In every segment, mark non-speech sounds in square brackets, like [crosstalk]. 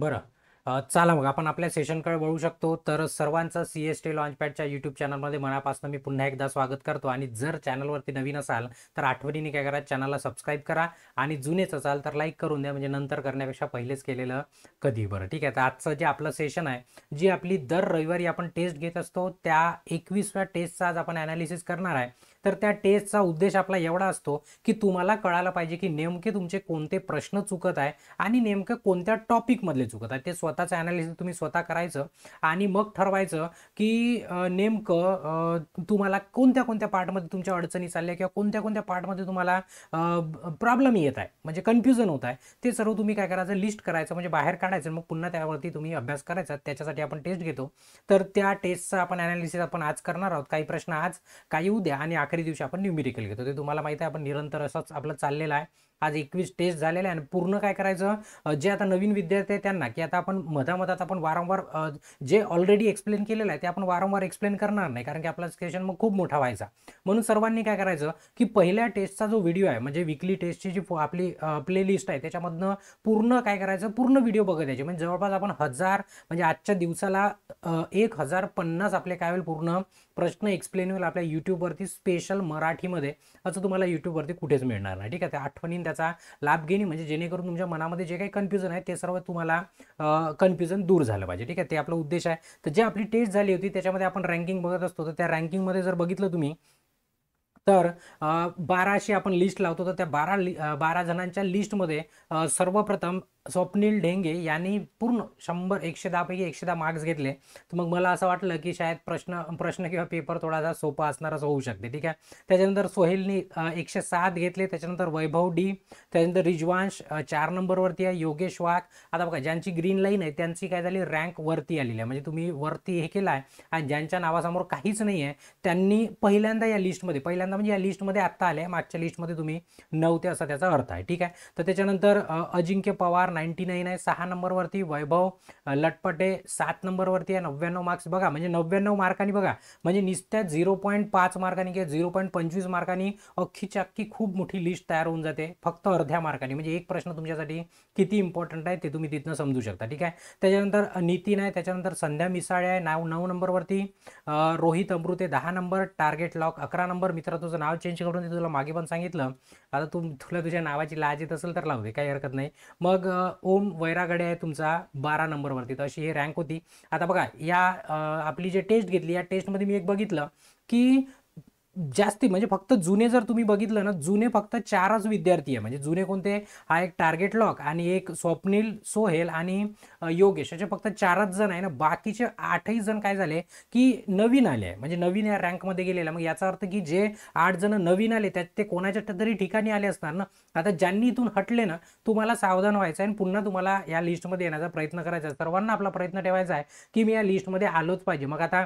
बरं चला मग आपण आपल्या सेशनकडे वळू शकतो तर सर्वांचं सी एस टी लॉन्चपॅडच्या यूट्यूब चॅनलमध्ये मनापासून मी पुन्हा एकदा स्वागत करतो आणि जर चॅनलवरती नवीन असाल तर आठवणीने काय करा चॅनलला सबस्क्राईब करा आणि जुनेच असाल तर लाईक करून द्या म्हणजे नंतर करण्यापेक्षा पहिलेच केलेलं कधी बरं ठीक आहे तर आजचं जे आपलं सेशन आहे जी आपली दर रविवारी आपण टेस्ट घेत असतो त्या एकवीसव्या टेस्टचा आज आपण ॲनालिसिस करणार आहे तर त्या टेस्टचा उद्देश आपला एवढा असतो की तुम्हाला कळायला पाहिजे की नेमके तुमचे कोणते प्रश्न चुकत आहे आणि नेमकं कोणत्या टॉपिकमधले चुकत आहे ते स्वतःचं अनालिसिस तुम्ही स्वतः करायचं आणि मग ठरवायचं की नेमकं तुम्हाला कोणत्या कोणत्या पार्टमध्ये तुमच्या अडचणी चालल्या किंवा कोणत्या कोणत्या पार्टमध्ये तुम्हाला प्रॉब्लेम येत आहे म्हणजे कन्फ्युजन होत आहे ते सर्व तुम्ही काय करायचं लिस्ट करायचं म्हणजे बाहेर काढायचं मग पुन्हा त्यावरती तुम्ही अभ्यास करायचा त्याच्यासाठी आपण टेस्ट घेतो तर त्या टेस्टचा आपण ॲनालिसिस आपण आज करणार आहोत काही प्रश्न आज काही उद्या आणि आखरी दिवशी आपण न्यूमेरिकल घेतो ते तुम्हाला माहिती आहे आपण निरंतर असंच आपलं चाललेलं आहे आज एकवीस टेस्ट झालेला आहे आणि पूर्ण काय करायचं जे आता नवीन विद्यार्थी आहे त्यांना की आता आपण मधामधात आपण वारंवार जे ऑलरेडी एक्सप्लेन केलेलं आहे ते आपण वारंवार एक्सप्लेन करणार नाही कारण की आपला सेशन मग खूप मोठा व्हायचा म्हणून सर्वांनी काय करायचं की पहिल्या टेस्टचा जो व्हिडिओ आहे म्हणजे विकली टेस्टची जी आपली प्लेलिस्ट आहे त्याच्यामधनं पूर्ण काय करायचं पूर्ण व्हिडिओ बघत यायचे म्हणजे जवळपास आपण हजार म्हणजे आजच्या दिवसाला एक हजार पन्नास आपले काय होईल पूर्ण प्रश्न एक्सप्लेन होईल आपल्या यूट्यूबवरती स्पेशल मराठीमध्ये असं तुम्हाला यूट्यूबवरती कुठेच मिळणार नाही ठीक आहे त्या आठवणीन त्याचा लाभ घेणे म्हणजे जेणेकरून तुमच्या मनामध्ये जे काही कन्फ्युजन आहे ते सर्व तुम्हाला कन्फ्युजन दूर झालं पाहिजे ठीक आहे ते आपला उद्देश आहे तर जे आपली टेस्ट झाली होती त्याच्यामध्ये आपण रँकिंग बघत असतो तर त्या रँकिंगमध्ये जर बघितलं तुम्ही तर बाराशी आपण लिस्ट लावतो तर त्या बारा लि बारा जणांच्या लिस्टमध्ये सर्वप्रथम स्वप्नील ढेंगे यांनी पूर्ण शंभर एकशे दहापैकी एकशे दहा मार्क्स घेतले तर मग मला असं वाटलं की शायद प्रश्न प्रश्न किंवा पेपर थोडासा सोपा असणारच होऊ शकते ठीक आहे त्याच्यानंतर सोहेलनी एकशे सात घेतले त्याच्यानंतर वैभव डी त्याच्यानंतर रिजवांश चार नंबरवरती आहे योगेश वाघ आता बघा ज्यांची ग्रीन लाईन आहे त्यांची काय झाली रँक वरती आलेली आहे म्हणजे तुम्ही वरती हे केलं आहे आणि ज्यांच्या नावासमोर काहीच नाही आहे त्यांनी पहिल्यांदा या लिस्टमध्ये पहिल्यांदा म्हणजे या लिस्टमध्ये आत्ता आले मागच्या लिस्टमध्ये तुम्ही नव्हते असा त्याचा अर्थ आहे ठीक आहे तर त्याच्यानंतर अजिंक्य पवार नाईन्टी नाईन आहे सहा नंबरवरती वैभव लटपटे सात नंबरवरती आहे नव्याण्णव मार्क्स बघा म्हणजे नव्याण्णव मार्कांनी बघा म्हणजे निस्त्या झिरो पॉईंट पाच मार्कांनी किंवा झिरो पॉईंट पंचवीस मार्कांनी अख्खीच्या अख्खी खूप मोठी लिस्ट तयार होऊन जाते फक्त अर्ध्या मार्कांनी म्हणजे एक प्रश्न तुमच्यासाठी किती इम्पॉर्टंट आहे ते तुम्ही तिथनं समजू शकता ठीक आहे त्याच्यानंतर नितीन आहे त्याच्यानंतर संध्या मिसाळे आहे नाव नऊ नंबरवरती रोहित अमृते दहा नंबर टार्गेट लॉक अकरा नंबर मित्र तुझं नाव चेंज करून तुला मागे पण सांगितलं आता तुम तुला तुझ्या नावाची लाज येत असेल तर लावू दे काही हरकत नाही मग ओम वैरागडे आहे तुमचा बारा नंबरवरती तर अशी ही रँक होती आता बघा या आपली जे टेस्ट घेतली या टेस्टमध्ये मी एक बघितलं की जास्ती म्हणजे फक्त जुने जर तुम्ही बघितलं ना जुने फक्त चारच विद्यार्थी आहे म्हणजे जुने कोणते हा एक टार्गेट लॉक आणि एक स्वप्नील सोहेल आणि योगेश असे फक्त चारच जण आहे ना बाकीचे आठही जण काय झाले की नवीन आले म्हणजे नवीन या रँकमध्ये गेलेला मग याचा अर्थ की जे आठ जण नवीन आले त्यात ते कोणाच्या तरी ठिकाणी आले असणार ना आता ज्यांनी इथून हटले ना तुम्हाला सावधान व्हायचं आहे आणि पुन्हा तुम्हाला या लिस्टमध्ये येण्याचा प्रयत्न करायचा सर्वांना आपला प्रयत्न ठेवायचा आहे की मी या लिस्टमध्ये आलोच पाहिजे मग आता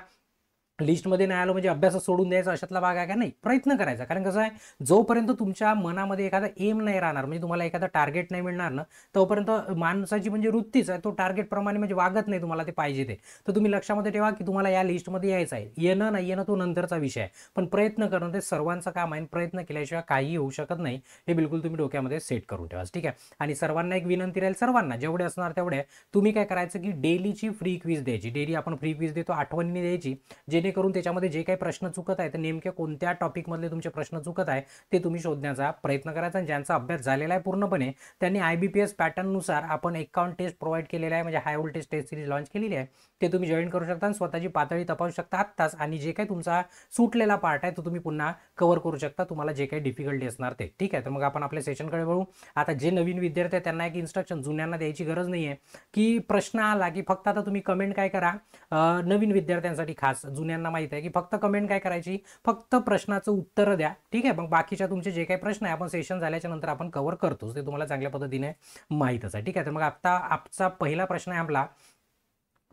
लिस्टमध्ये नाही आलो म्हणजे अभ्यास सोडून द्यायचा अशातला भाग आहे का नाही प्रयत्न करायचा कारण कसं आहे जोपर्यंत तुमच्या मनामध्ये एखादा एम नाही राहणार म्हणजे तुम्हाला एखादा टार्गेट नाही मिळणार ना तोपर्यंत माणसाची म्हणजे वृत्तीच आहे तो टार्गेटप्रमाणे म्हणजे वागत नाही तुम्हाला ते पाहिजे ते तर तुम्ही लक्षामध्ये ठेवा की तुम्हाला या लिस्टमध्ये यायचं आहे येणं नाही येणं तो नंतरचा विषय आहे पण प्रयत्न करणं ते सर्वांचं काम आहे प्रयत्न केल्याशिवाय काहीही होऊ शकत नाही हे बिलकुल तुम्ही डोक्यामध्ये सेट करून ठेवा ठीक आहे आणि सर्वांना एक विनंती राहील सर्वांना जेवढे असणार तेवढे तुम्ही काय करायचं की डेलीची फ्री क्वीज द्यायची डेली आपण फ्री क्वीज देतो आठवणीने द्यायची जे जेणेकरून त्याच्यामध्ये जे काही प्रश्न चुकत आहेत तर नेमक्या कोणत्या टॉपिकमधले तुमचे प्रश्न चुकत आहे ते तुम्ही शोधण्याचा प्रयत्न करायचा आणि ज्यांचा अभ्यास झालेला आहे पूर्णपणे त्यांनी आय बी पी एस पॅटर्ननुसार आपण एकाउंट टेस्ट प्रोव्हाइड केलेला आहे म्हणजे high voltage test series launch केलेली आहे ते तुम्ही जॉईन करू शकता आणि स्वतःची पातळी तपासू शकता आत्ताच आणि जे काही तुमचा सुटलेला पार्ट आहे तो तुम्ही पुन्हा कव्हर करू शकता तुम्हाला जे काही डिफिकल्टी असणार ते ठीक आहे तर मग आपण आपल्या सेशनकडे वळू आता जे नवीन विद्यार्थी आहे त्यांना एक इन्स्ट्रक्शन जुन्यांना द्यायची गरज नाही आहे की प्रश्न आला की फक्त आता तुम्ही कमेंट काय करा नवीन विद्यार्थ्यांसाठी खास जुन्यांना माहीत आहे की फक्त कमेंट काय करायची फक्त प्रश्नाचं उत्तर द्या ठीक आहे मग बाकीच्या तुमचे जे काही प्रश्न आहे आपण सेशन झाल्याच्या नंतर आपण कव्हर करतोच ते तुम्हाला चांगल्या पद्धतीने माहीतच आहे ठीक आहे तर मग आता आपचा पहिला प्रश्न आहे आपला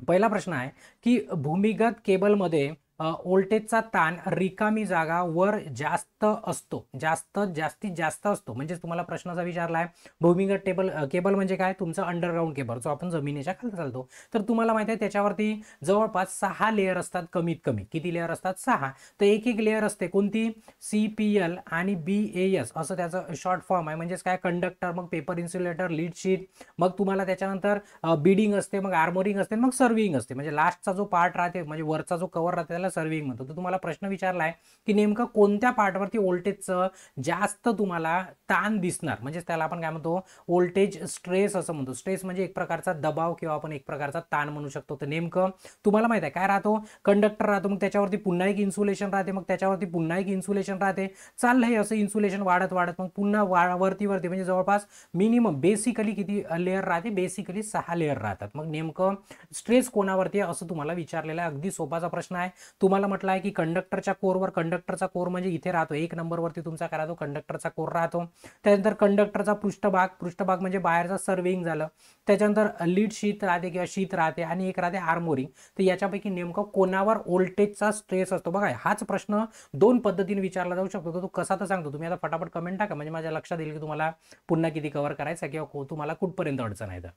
पहिला प्रश्न आहे की भूमिगत केबलमध्ये वोल्टेजचा ताण रिकामी जागा वर जास्त असतो जास्त जास्तीत जास्त असतो म्हणजेच तुम्हाला प्रश्नाचा विचारला आहे भूमिगत टेबल केबल म्हणजे काय तुमचं अंडरग्राऊंड केबल जो आपण जमिनीच्या खाली चालतो तर तुम्हाला माहिती आहे त्याच्यावरती जवळपास सहा लेअर असतात कमीत कमी किती लेअर असतात सहा तर एक एक लेअर असते कोणती सी पी एल आणि बी ए एस असं त्याचं शॉर्ट फॉर्म आहे म्हणजेच काय कंडक्टर मग पेपर इन्सुलेटर लीडशीट मग तुम्हाला त्याच्यानंतर बिडिंग असते मग आर्मोरिंग असते मग सर्विंग असते म्हणजे लास्टचा जो पार्ट राहते म्हणजे वरचा जो कवर राहते त्याला सर्विंग म्हणतो तर तुम्हाला प्रश्न विचारला आहे की नेमकं कोणत्या पार्टवरती व्होल्टेजचं जास्त तुम्हाला ताण दिसणार म्हणजेच त्याला आपण काय म्हणतो व्होल्टेज स्ट्रेस असं म्हणतो स्ट्रेस म्हणजे एक प्रकारचा दबाव किंवा आपण एक प्रकारचा ताण म्हणू शकतो तर नेमकं तुम्हाला माहिती आहे काय राहतो कंडक्टर राहतो मग त्याच्यावरती पुन्हा एक इन्सुलेशन राहते मग त्याच्यावरती पुन्हा एक इन्सुलेशन राहते चाललंय असं इन्सुलेशन वाढत वाढत मग पुन्हा वरती वरती म्हणजे जवळपास मिनिमम बेसिकली किती लेअर राहते बेसिकली सहा लेअर राहतात मग नेमकं स्ट्रेस कोणावरती आहे असं तुम्हाला विचारलेलं आहे अगदी सोपाचा प्रश्न आहे तुम्हाला म्हटलं आहे की कंडक्टरच्या कोरवर कंडक्टरचा कोर म्हणजे इथे राहतो एक नंबरवरती तुमचा काय राहतो कंडक्टरचा कोर राहतो त्यानंतर कंडक्टरचा पृष्ठभाग पृष्ठभाग म्हणजे बाहेरचा सर्विंग झालं त्याच्यानंतर लीड शीत राहते किंवा शीत राहते आणि एक राहते आर्मोरिंग तर याच्यापैकी नेमकं कोणावर व्होल्टेजचा स्ट्रेस असतो बघा हाच प्रश्न दोन पद्धतीने विचारला जाऊ शकतो तो कसा तर सांगतो तुम्ही आता फटाफट कमेंट टाका म्हणजे माझ्या लक्षात येईल की तुम्हाला पुन्हा किती कव्हर करायचं किंवा तुम्हाला कुठपर्यंत अडचण आहे तर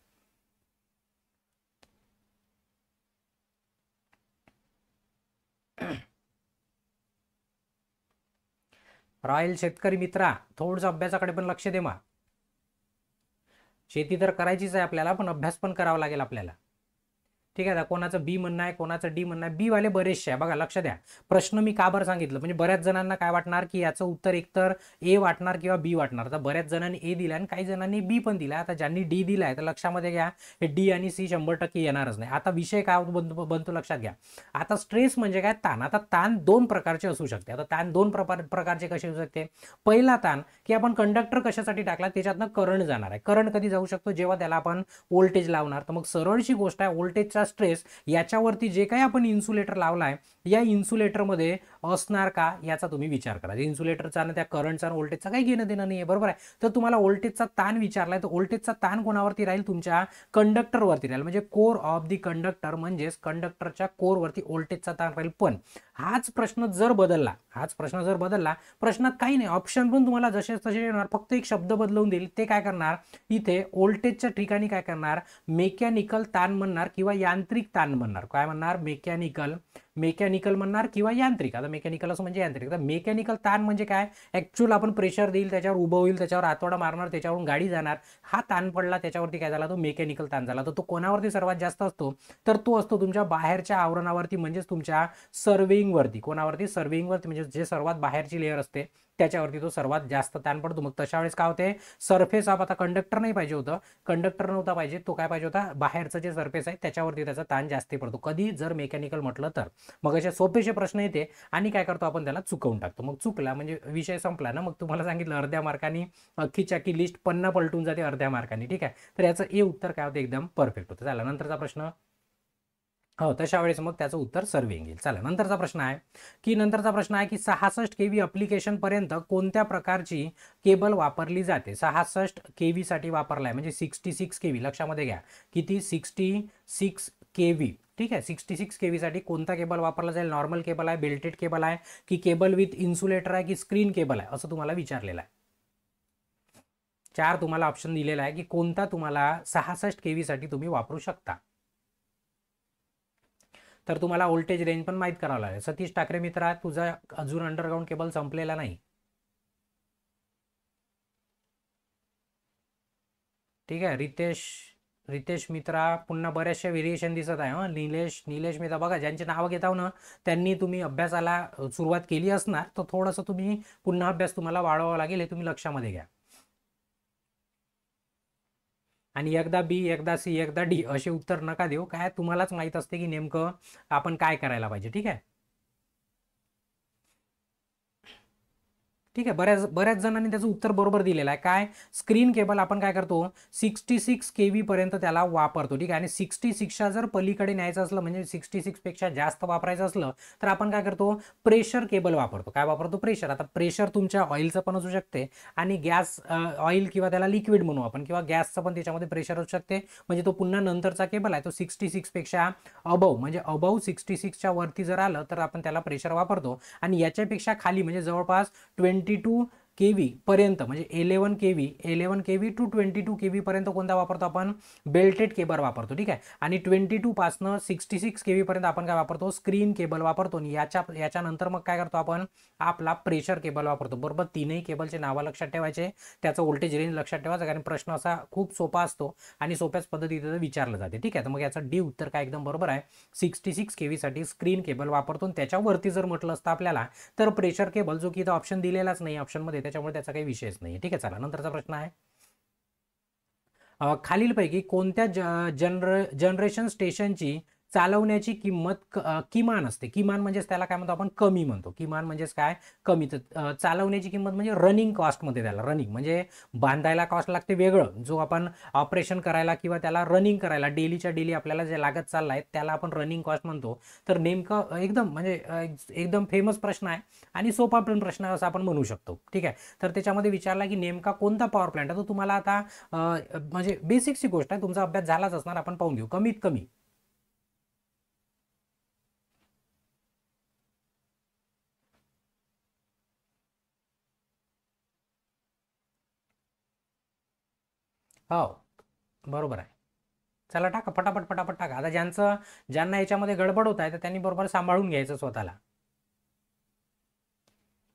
[clears throat] रॉयल शेतकरी मित्रा थोडस अभ्यासाकडे पण लक्ष दे मा शेती तर करायचीच आहे आपल्याला पण अभ्यास पण करावा लागेल आपल्याला ठीक आहे आता कोणाचं बी म्हणणं आहे कोणाचं डी म्हणणं आहे बी वाले बरेचसे आहे बघा लक्ष द्या प्रश्न मी का बरं सांगितलं म्हणजे बऱ्याच जणांना काय वाटणार की याचं उत्तर एकतर ए वाटणार किंवा बी वाटणार तर बऱ्याच जणांनी ए दिला आणि काही जणांनी बी पण दिला आता ज्यांनी डी दिला आहे तर लक्षामध्ये घ्या हे डी आणि सी शंभर टक्के येणारच नाही आता विषय काय बनतो बनतो लक्षात घ्या आता स्ट्रेस म्हणजे काय ताण आता ताण दोन प्रकारचे असू शकते आता ताण दोन प्रकारचे कसे असू शकते पहिला ताण की आपण कंडक्टर कशासाठी टाकला त्याच्यातनं करंट जाणार आहे करंट कधी जाऊ शकतो जेव्हा त्याला आपण वोल्टेज लावणार तर मग सरळची गोष्ट आहे वोल्टेजचा चा स्ट्रेस याच्यावरती जे काही आपण इन्सुलेटर लावला आहे या इन्सुलेटरमध्ये असणार का याचा तुम्ही विचार करा इन्सुलेटर इन्सुलेटरचा ना त्या करंटचा आणि काही घेणं देणं नाही आहे बरोबर आहे तर तुम्हाला व्होल्टेजचा ताण विचारला आहे तर व्होल्टेजचा ताण कोणावरती राहील तुमच्या कंडक्टरवरती राहील म्हणजे कोर ऑफ दी कंडक्टर म्हणजेच कंडक्टरच्या कोरवरती व्होल्टेजचा ताण राहील पण हाच प्रश्न जर बदलला हाच प्रश्न जर बदलला प्रश्नात काही नाही ऑप्शन पण तुम्हाला जसे तसे येणार फक्त एक शब्द बदलवून देईल ते काय करणार इथे व्होल्टेजच्या ठिकाणी काय करणार मेकॅनिकल ताण म्हणणार किंवा या यांत्रिक ताण बनणार काय म्हणणार मेकॅनिकल मेकॅनिकल म्हणणार किंवा यांत्रिक आता मेकॅनिकल असं म्हणजे यांत्रिक तर मेकॅनिकल ताण म्हणजे काय ॲक्च्युअल आपण प्रेशर देईल त्याच्यावर उभं होईल त्याच्यावर आतवडा मारणार त्याच्यावरून गाडी जाणार हा ताण पडला त्याच्यावरती काय झाला तो मेकॅनिकल ताण झाला तर तो कोणावरती सर्वात जास्त असतो तर तो असतो तुमच्या बाहेरच्या आवरणावरती म्हणजेच तुमच्या सर्विंगवरती कोणावरती सर्विंगवरती म्हणजे जे सर्वात बाहेरची लेअर असते त्याच्यावरती तो सर्वात जास्त ताण पडतो मग तशा वेळेस काय होते सरफेस आप आता कंडक्टर नाही पाहिजे होतं कंडक्टर नव्हता पाहिजे तो काय पाहिजे होता बाहेरचं जे सरफेस आहे त्याच्यावरती त्याचा ताण जास्त पडतो कधी जर मेकॅनिकल म्हटलं तर मग असे सोपेशे प्रश्न येते आणि काय करतो आपण त्याला चुकवून टाकतो मग चुकला म्हणजे विषय संपला ना मग तुम्हाला सांगितलं अर्ध्या मार्कांनी अख्खी चाकी लिस्ट पन्ना पलटून जाते अर्ध्या मार्काने ठीक आहे तर याचं ए उत्तर काय होतं एकदम परफेक्ट होतं चला नंतरचा प्रश्न हो तशा वेळेस मग त्याचं उत्तर सर्विंग येईल चला नंतरचा प्रश्न आहे की नंतरचा प्रश्न आहे की सहासष्ट के व्ही पर्यंत कोणत्या प्रकारची केबल वापरली जाते सहासष्ट के साठी साठी म्हणजे सिक्स्टी सिक्स के व्ही लक्षामध्ये घ्या किती सिक्स्टी सिक्स के व्ही ठीक आहे सिक्स्टी सिक्स के व्हीसाठी कोणता केबल वापरला जाईल नॉर्मल केबल आहे बेल्टेड केबल आहे की केबल विथ इन्सुलेटर आहे की स्क्रीन केबल आहे असं तुम्हाला विचारलेलं आहे चार तुम्हाला ऑप्शन दिलेला आहे की कोणता तुम्हाला सहासष्ट के व्हीसाठी तुम्ही वापरू शकता तर तुम्हाला वोल्टेज रेंज पण माहीत करावं लागेल सतीश ठाकरे मित्र तुझा अजून अंडरग्राऊंड केबल संपलेला नाही ठीक आहे रितेश रितेश मित्रा पुन्हा बऱ्याचशा व्हेरिएशन दिसत आहे हां निलेश निलेश मित्रा बघा ज्यांचे नावं घेत आहो ना त्यांनी तुम्ही अभ्यासाला सुरुवात केली असणार तर थोडंसं तुम्ही पुन्हा अभ्यास तुम्हाला वाढवावा लागेल हे तुम्ही लक्षामध्ये घ्या आणि एकदा बी एकदा सी एकदा डी असे उत्तर नका देऊ काय तुम्हालाच माहीत असते की नेमकं आपण काय करायला पाहिजे ठीक आहे ठीक आहे बऱ्याच बऱ्याच जणांनी त्याचं उत्तर बरोबर दिलेलं आहे काय स्क्रीन केबल आपण काय करतो सिक्स्टी सिक्स के व्हीपर्यंत त्याला वापरतो ठीक आहे आणि सिक्स्टी सिक्सच्या जर पलीकडे न्यायचं असलं म्हणजे सिक्स्टी सिक्सपेक्षा जास्त वापरायचं असलं तर आपण काय करतो प्रेशर केबल वापरतो काय वापरतो प्रेशर आता प्रेशर तुमच्या ऑइलचं पण असू शकते आणि गॅस ऑइल किंवा त्याला लिक्विड म्हणू आपण किंवा गॅसचं पण त्याच्यामध्ये प्रेशर असू शकते म्हणजे तो पुन्हा नंतरचा केबल आहे तो सिक्स्टी सिक्सपेक्षा अबव म्हणजे अबव सिक्स्टी सिक्सच्या वरती जर आलं तर आपण त्याला प्रेशर वापरतो आणि याच्यापेक्षा खाली म्हणजे जवळपास ट्वेंटी ट्वेंटी टू के व्हीपर्यंत पर्यंत म्हणजे eleven K V eleven K V to twenty two K व्हीपर्यंत कोणता वापरतो आपण बेल्टेड केबल वापरतो ठीक आहे आणि ट्वेंटी टू पासनं सिक्स्टी सिक्स के व्हीपर्यंत आपण काय वापरतो स्क्रीन केबल वापरतो आणि याच्या याच्यानंतर मग काय करतो आपण आपला प्रेशर केबल वापरतो बरोबर तीनही केबलचे नावं लक्षात ठेवायचे त्याचं वोल्टेज रेंज लक्षात ठेवायचं कारण प्रश्न असा खूप सोपा असतो आणि सोप्याच पद्धतीचं विचारलं जाते ठीक आहे तर मग याचं डी उत्तर काय एकदम बरोबर आहे सिक्स्टी सिक्स के व्हीसाठी स्क्रीन केबल वापरतो त्याच्यावरती जर म्हटलं असतं आपल्याला तर प्रेशर केबल जो की इथं ऑप्शन दिलेलाच नाही ऑप्शनमध्ये त्याच्यामुळे त्याचा काही विषयच नाही ठीक आहे चला नंतरचा प्रश्न आहे खालीलपैकी कोणत्या ज जनर जनरेशन स्टेशनची चालवण्याची किंमत किमान असते किमान म्हणजेच त्याला काय म्हणतो आपण कमी म्हणतो किमान म्हणजेच काय कमी तर चालवण्याची किंमत म्हणजे रनिंग कॉस्टमध्ये त्याला रनिंग म्हणजे बांधायला कॉस्ट लागते वेगळं जो आपण ऑपरेशन करायला किंवा त्याला रनिंग करायला डेलीच्या डेली आपल्याला जे लागत चालला आहे त्याला आपण रनिंग कॉस्ट म्हणतो तर नेमकं एकदम म्हणजे एकदम फेमस प्रश्न आहे आणि सोपा पण प्रश्न असं आपण म्हणू शकतो ठीक आहे तर त्याच्यामध्ये विचारला की नेमका कोणता पॉवर प्लांट आहे तो तुम्हाला आता म्हणजे बेसिकची गोष्ट आहे तुमचा अभ्यास झालाच असणार आपण पाहून घेऊ कमीत कमी हो बरोबर आहे चला टाका पटापट पटापट टाका आता ज्यांचं ज्यांना याच्यामध्ये गडबड होत आहे तर त्यांनी बरोबर सांभाळून घ्यायचं स्वतःला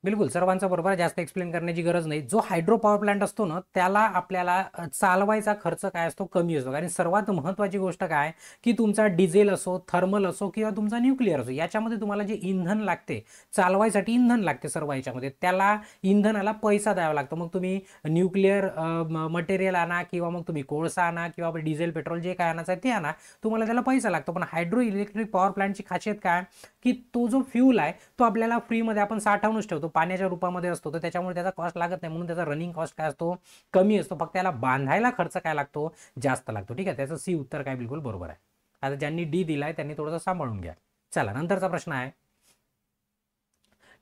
बिलकुल सर्वांचा बरोबर जास्त एक्सप्लेन करण्याची गरज नाही जो हायड्रो पॉवर प्लांट असतो ना त्याला आपल्याला चालवायचा खर्च काय असतो कमी असतो कारण सर्वात महत्वाची गोष्ट काय की तुमचा डिझेल असो थर्मल असो किंवा तुमचा न्यूक्लिअर असो याच्यामध्ये तुम्हाला जे इंधन लागते चालवायसाठी इंधन लागते सर्व याच्यामध्ये त्याला इंधनाला पैसा द्यावा लागतो मग तुम्ही न्यूक्लिअर मटेरियल आणा किंवा मग तुम्ही कोळसा आणा किंवा डिझेल पेट्रोल जे काय आणायचं आहे ते आणा तुम्हाला त्याला पैसा लागतो पण हायड्रो इलेक्ट्रिक पॉवर प्लांटची खासियत काय की तो जो फ्यूल आहे तो आपल्याला फ्रीमध्ये आपण साठवूनच ठेवतो पाण्याच्या रूपामध्ये असतो तर त्याच्यामुळे त्याचा कॉस्ट लागत नाही म्हणून त्याचा रनिंग कॉस्ट काय असतो कमी असतो फक्त त्याला बांधायला खर्च काय लागतो जास्त लागतो ठीक आहे त्याचं सी उत्तर काय बिलकुल बरोबर आहे आता ज्यांनी डी दिलाय त्यांनी थोडंसं सांभाळून घ्या चला नंतरचा प्रश्न आहे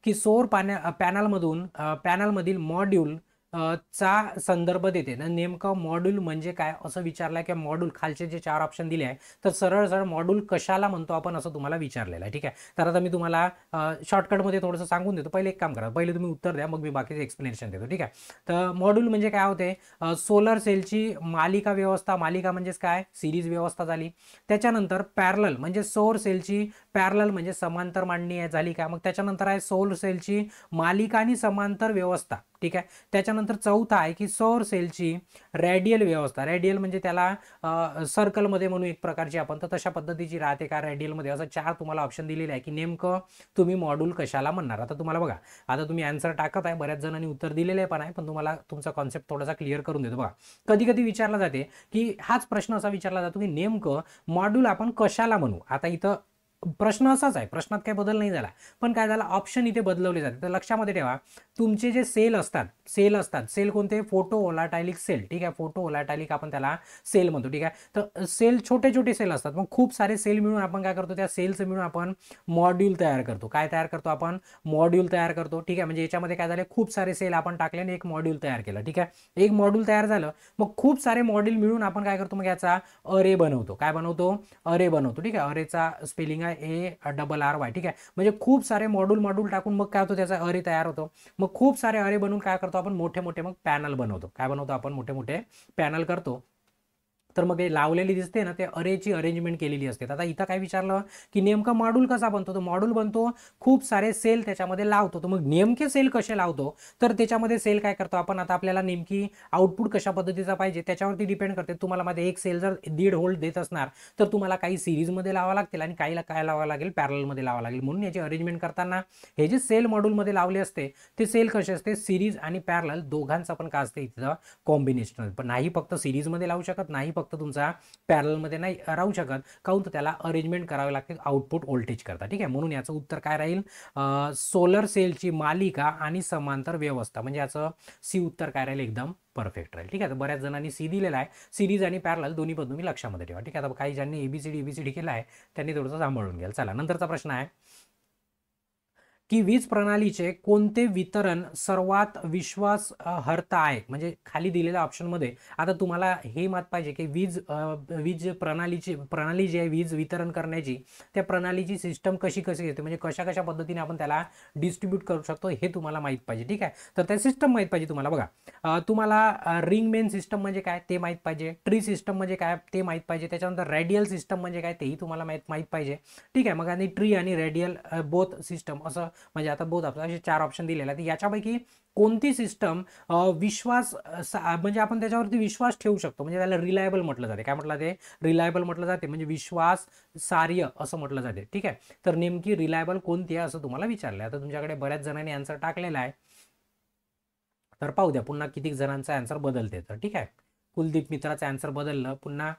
की सौर मधून पॅनलमधून पॅनलमधील मॉड्यूल चा संदर्भ देते ना नेमकं मॉड्यूल म्हणजे काय असं विचारलं आहे की मॉड्यूल खालचे जे चार ऑप्शन दिले आहे तर सरळ सरळ मॉड्यूल कशाला म्हणतो आपण असं तुम्हाला विचारलेलं आहे ठीक आहे तर आता मी तुम्हाला शॉर्टकटमध्ये थोडंसं सांगून देतो पहिले एक काम करा पहिले तुम्ही उत्तर द्या मग मी बाकीचे एक्सप्लेनेशन देतो ठीक आहे तर मॉड्यूल म्हणजे काय होते सोलर सेलची मालिका व्यवस्था मालिका म्हणजेच काय सिरीज व्यवस्था झाली त्याच्यानंतर पॅरल म्हणजे सौर सेलची पॅरल म्हणजे समांतर मांडणी झाली काय मग त्याच्यानंतर आहे सौर सेलची मालिका आणि समांतर व्यवस्था ठीक आहे त्याच्यानंतर चौथा आहे की सौर सेलची रॅडियल व्यवस्था रॅडियल म्हणजे त्याला सर्कलमध्ये म्हणून एक प्रकारची आपण तर तशा पद्धतीची राहते का रॅडियलमध्ये असं चार तुम्हाला ऑप्शन दिलेलं आहे की नेमकं तुम्ही मॉड्यूल कशाला म्हणणार आता तुम्हाला बघा आता तुम्ही आन्सर टाकत आहे बऱ्याच जणांनी उत्तर दिलेले पण आहे पण तुम्हाला तुमचा कॉन्सेप्ट थोडासा क्लिअर करून देतो बघा कधी कधी विचारला जाते की हाच प्रश्न असा विचारला जातो की नेमकं मॉड्यूल आपण कशाला म्हणू आता इथं प्रश्न असाच आहे प्रश्नात काही बदल नाही झाला पण काय झाला ऑप्शन इथे बदलवले जाते तर लक्षामध्ये ठेवा तुमचे जे सेल असतात सेल असतात सेल कोणते फोटो ओलाटायलिक सेल ठीक आहे फोटो ओलाटायलिक आपण त्याला सेल म्हणतो ठीक आहे तर सेल छोटे छोटे सेल असतात मग खूप सारे सेल मिळून आपण काय करतो त्या सेलचं मिळून आपण मॉड्यूल तयार करतो काय तयार करतो आपण मॉड्यूल तयार करतो ठीक आहे म्हणजे याच्यामध्ये काय झाले खूप सारे सेल आपण टाकले आणि एक मॉड्यूल तयार केलं ठीक आहे एक मॉड्यूल तयार झालं मग खूप सारे मॉड्यूल मिळून आपण काय करतो मग याचा अरे बनवतो काय बनवतो अरे बनवतो ठीक आहे अरेचा स्पेलिंग आहे ए डबल आर वाय ठीक आहे म्हणजे खूप सारे मॉड्यूल मॉड्यूल टाकून मग काय होतो त्याचा अरे तयार होतो मग खूप सारे अरे बनवून काय करतो आपण मोठे मोठे मग पॅनल बनवतो काय बनवतो आपण मोठे मोठे पॅनल करतो तर मग हे लावलेली दिसते ना ते अरेची अरेंजमेंट केलेली असते आता इथं काय विचारलं की नेमका मॉड्यूल कसा बनतो तो मॉड्यूल बनतो खूप सारे सेल त्याच्यामध्ये लावतो तर मग नेमके सेल कसे लावतो तर त्याच्यामध्ये सेल काय करतो आपण आता आपल्याला नेमकी आउटपुट कशा पद्धतीचा पाहिजे त्याच्यावरती डिपेंड करते तुम्हाला मध्ये एक सेल जर दीड होल्ड देत असणार तर तुम्हाला काही सिरीजमध्ये लावा लागतील आणि काहीला काय लावा लागेल पॅरलमध्ये लावा लागेल म्हणून याची अरेंजमेंट करताना हे जे सेल मॉड्यूलमध्ये लावले असते ते सेल कसे असते सिरीज आणि पॅरल दोघांचं पण का असते इथं कॉम्बिनेशन पण नाही फक्त सिरीजमध्ये लावू शकत नाही फक्त फक्त तुमचा पॅरलमध्ये नाही राहू शकत काहून तर त्याला अरेंजमेंट करावे लागते आउटपुट व्होल्टेज करता ठीक आहे म्हणून याचं उत्तर काय राहील सोलर सेलची मालिका आणि समांतर व्यवस्था म्हणजे याचं सी उत्तर काय राहील एकदम परफेक्ट राहील ठीक आहे तर बऱ्याच जणांनी सी दिलेला आहे सिरीज आणि पॅरल दोन्ही पण तुम्ही लक्षामध्ये ठेवा ठीक आहे आता काही ज्यांनी एबीसीडी एबीसीडी e केला आहे त्यांनी थोडंसं सांभाळून घ्याल चला नंतरचा प्रश्न आहे की वीज प्रणालीचे कोणते वितरण सर्वात विश्वास हर्ता आहे म्हणजे खाली दिलेल्या ऑप्शनमध्ये आता तुम्हाला हे मत पाहिजे की वीज वीज प्रणालीची प्रणाली जी आहे वीज वितरण करण्याची त्या प्रणालीची सिस्टम कशी कशी येते म्हणजे कशा कशा पद्धतीने आपण त्याला डिस्ट्रीब्यूट करू शकतो हे तुम्हाला माहीत पाहिजे ठीक आहे तर त्या सिस्टम माहीत पाहिजे तुम्हाला बघा तुम्हाला रिंग मेन सिस्टम म्हणजे काय ते माहीत पाहिजे ट्री सिस्टम म्हणजे काय ते माहीत पाहिजे त्याच्यानंतर रेडियल सिस्टम म्हणजे काय तेही तुम्हाला माहीत माहीत पाहिजे ठीक आहे मग आणि ट्री आणि रेडियल बोथ सिस्टम असं म्हणजे आता बोध आपला असे चार ऑप्शन दिलेले आहेत याच्यापैकी कोणती सिस्टम विश्वास म्हणजे आपण त्याच्यावरती विश्वास ठेवू शकतो म्हणजे त्याला रिलायबल म्हटलं जाते काय म्हटलं जाते रिलायबल म्हटलं जाते म्हणजे विश्वास सार्य असं म्हटलं जाते ठीक आहे तर नेमकी रिलायबल कोणती आहे असं तुम्हाला विचारलं आता तुमच्याकडे बऱ्याच जणांनी आन्सर टाकलेला आहे तर पाहू द्या पुन्हा किती जणांचा आन्सर बदलते तर ठीक आहे कुलदीप मित्राचं आन्सर बदललं पुन्हा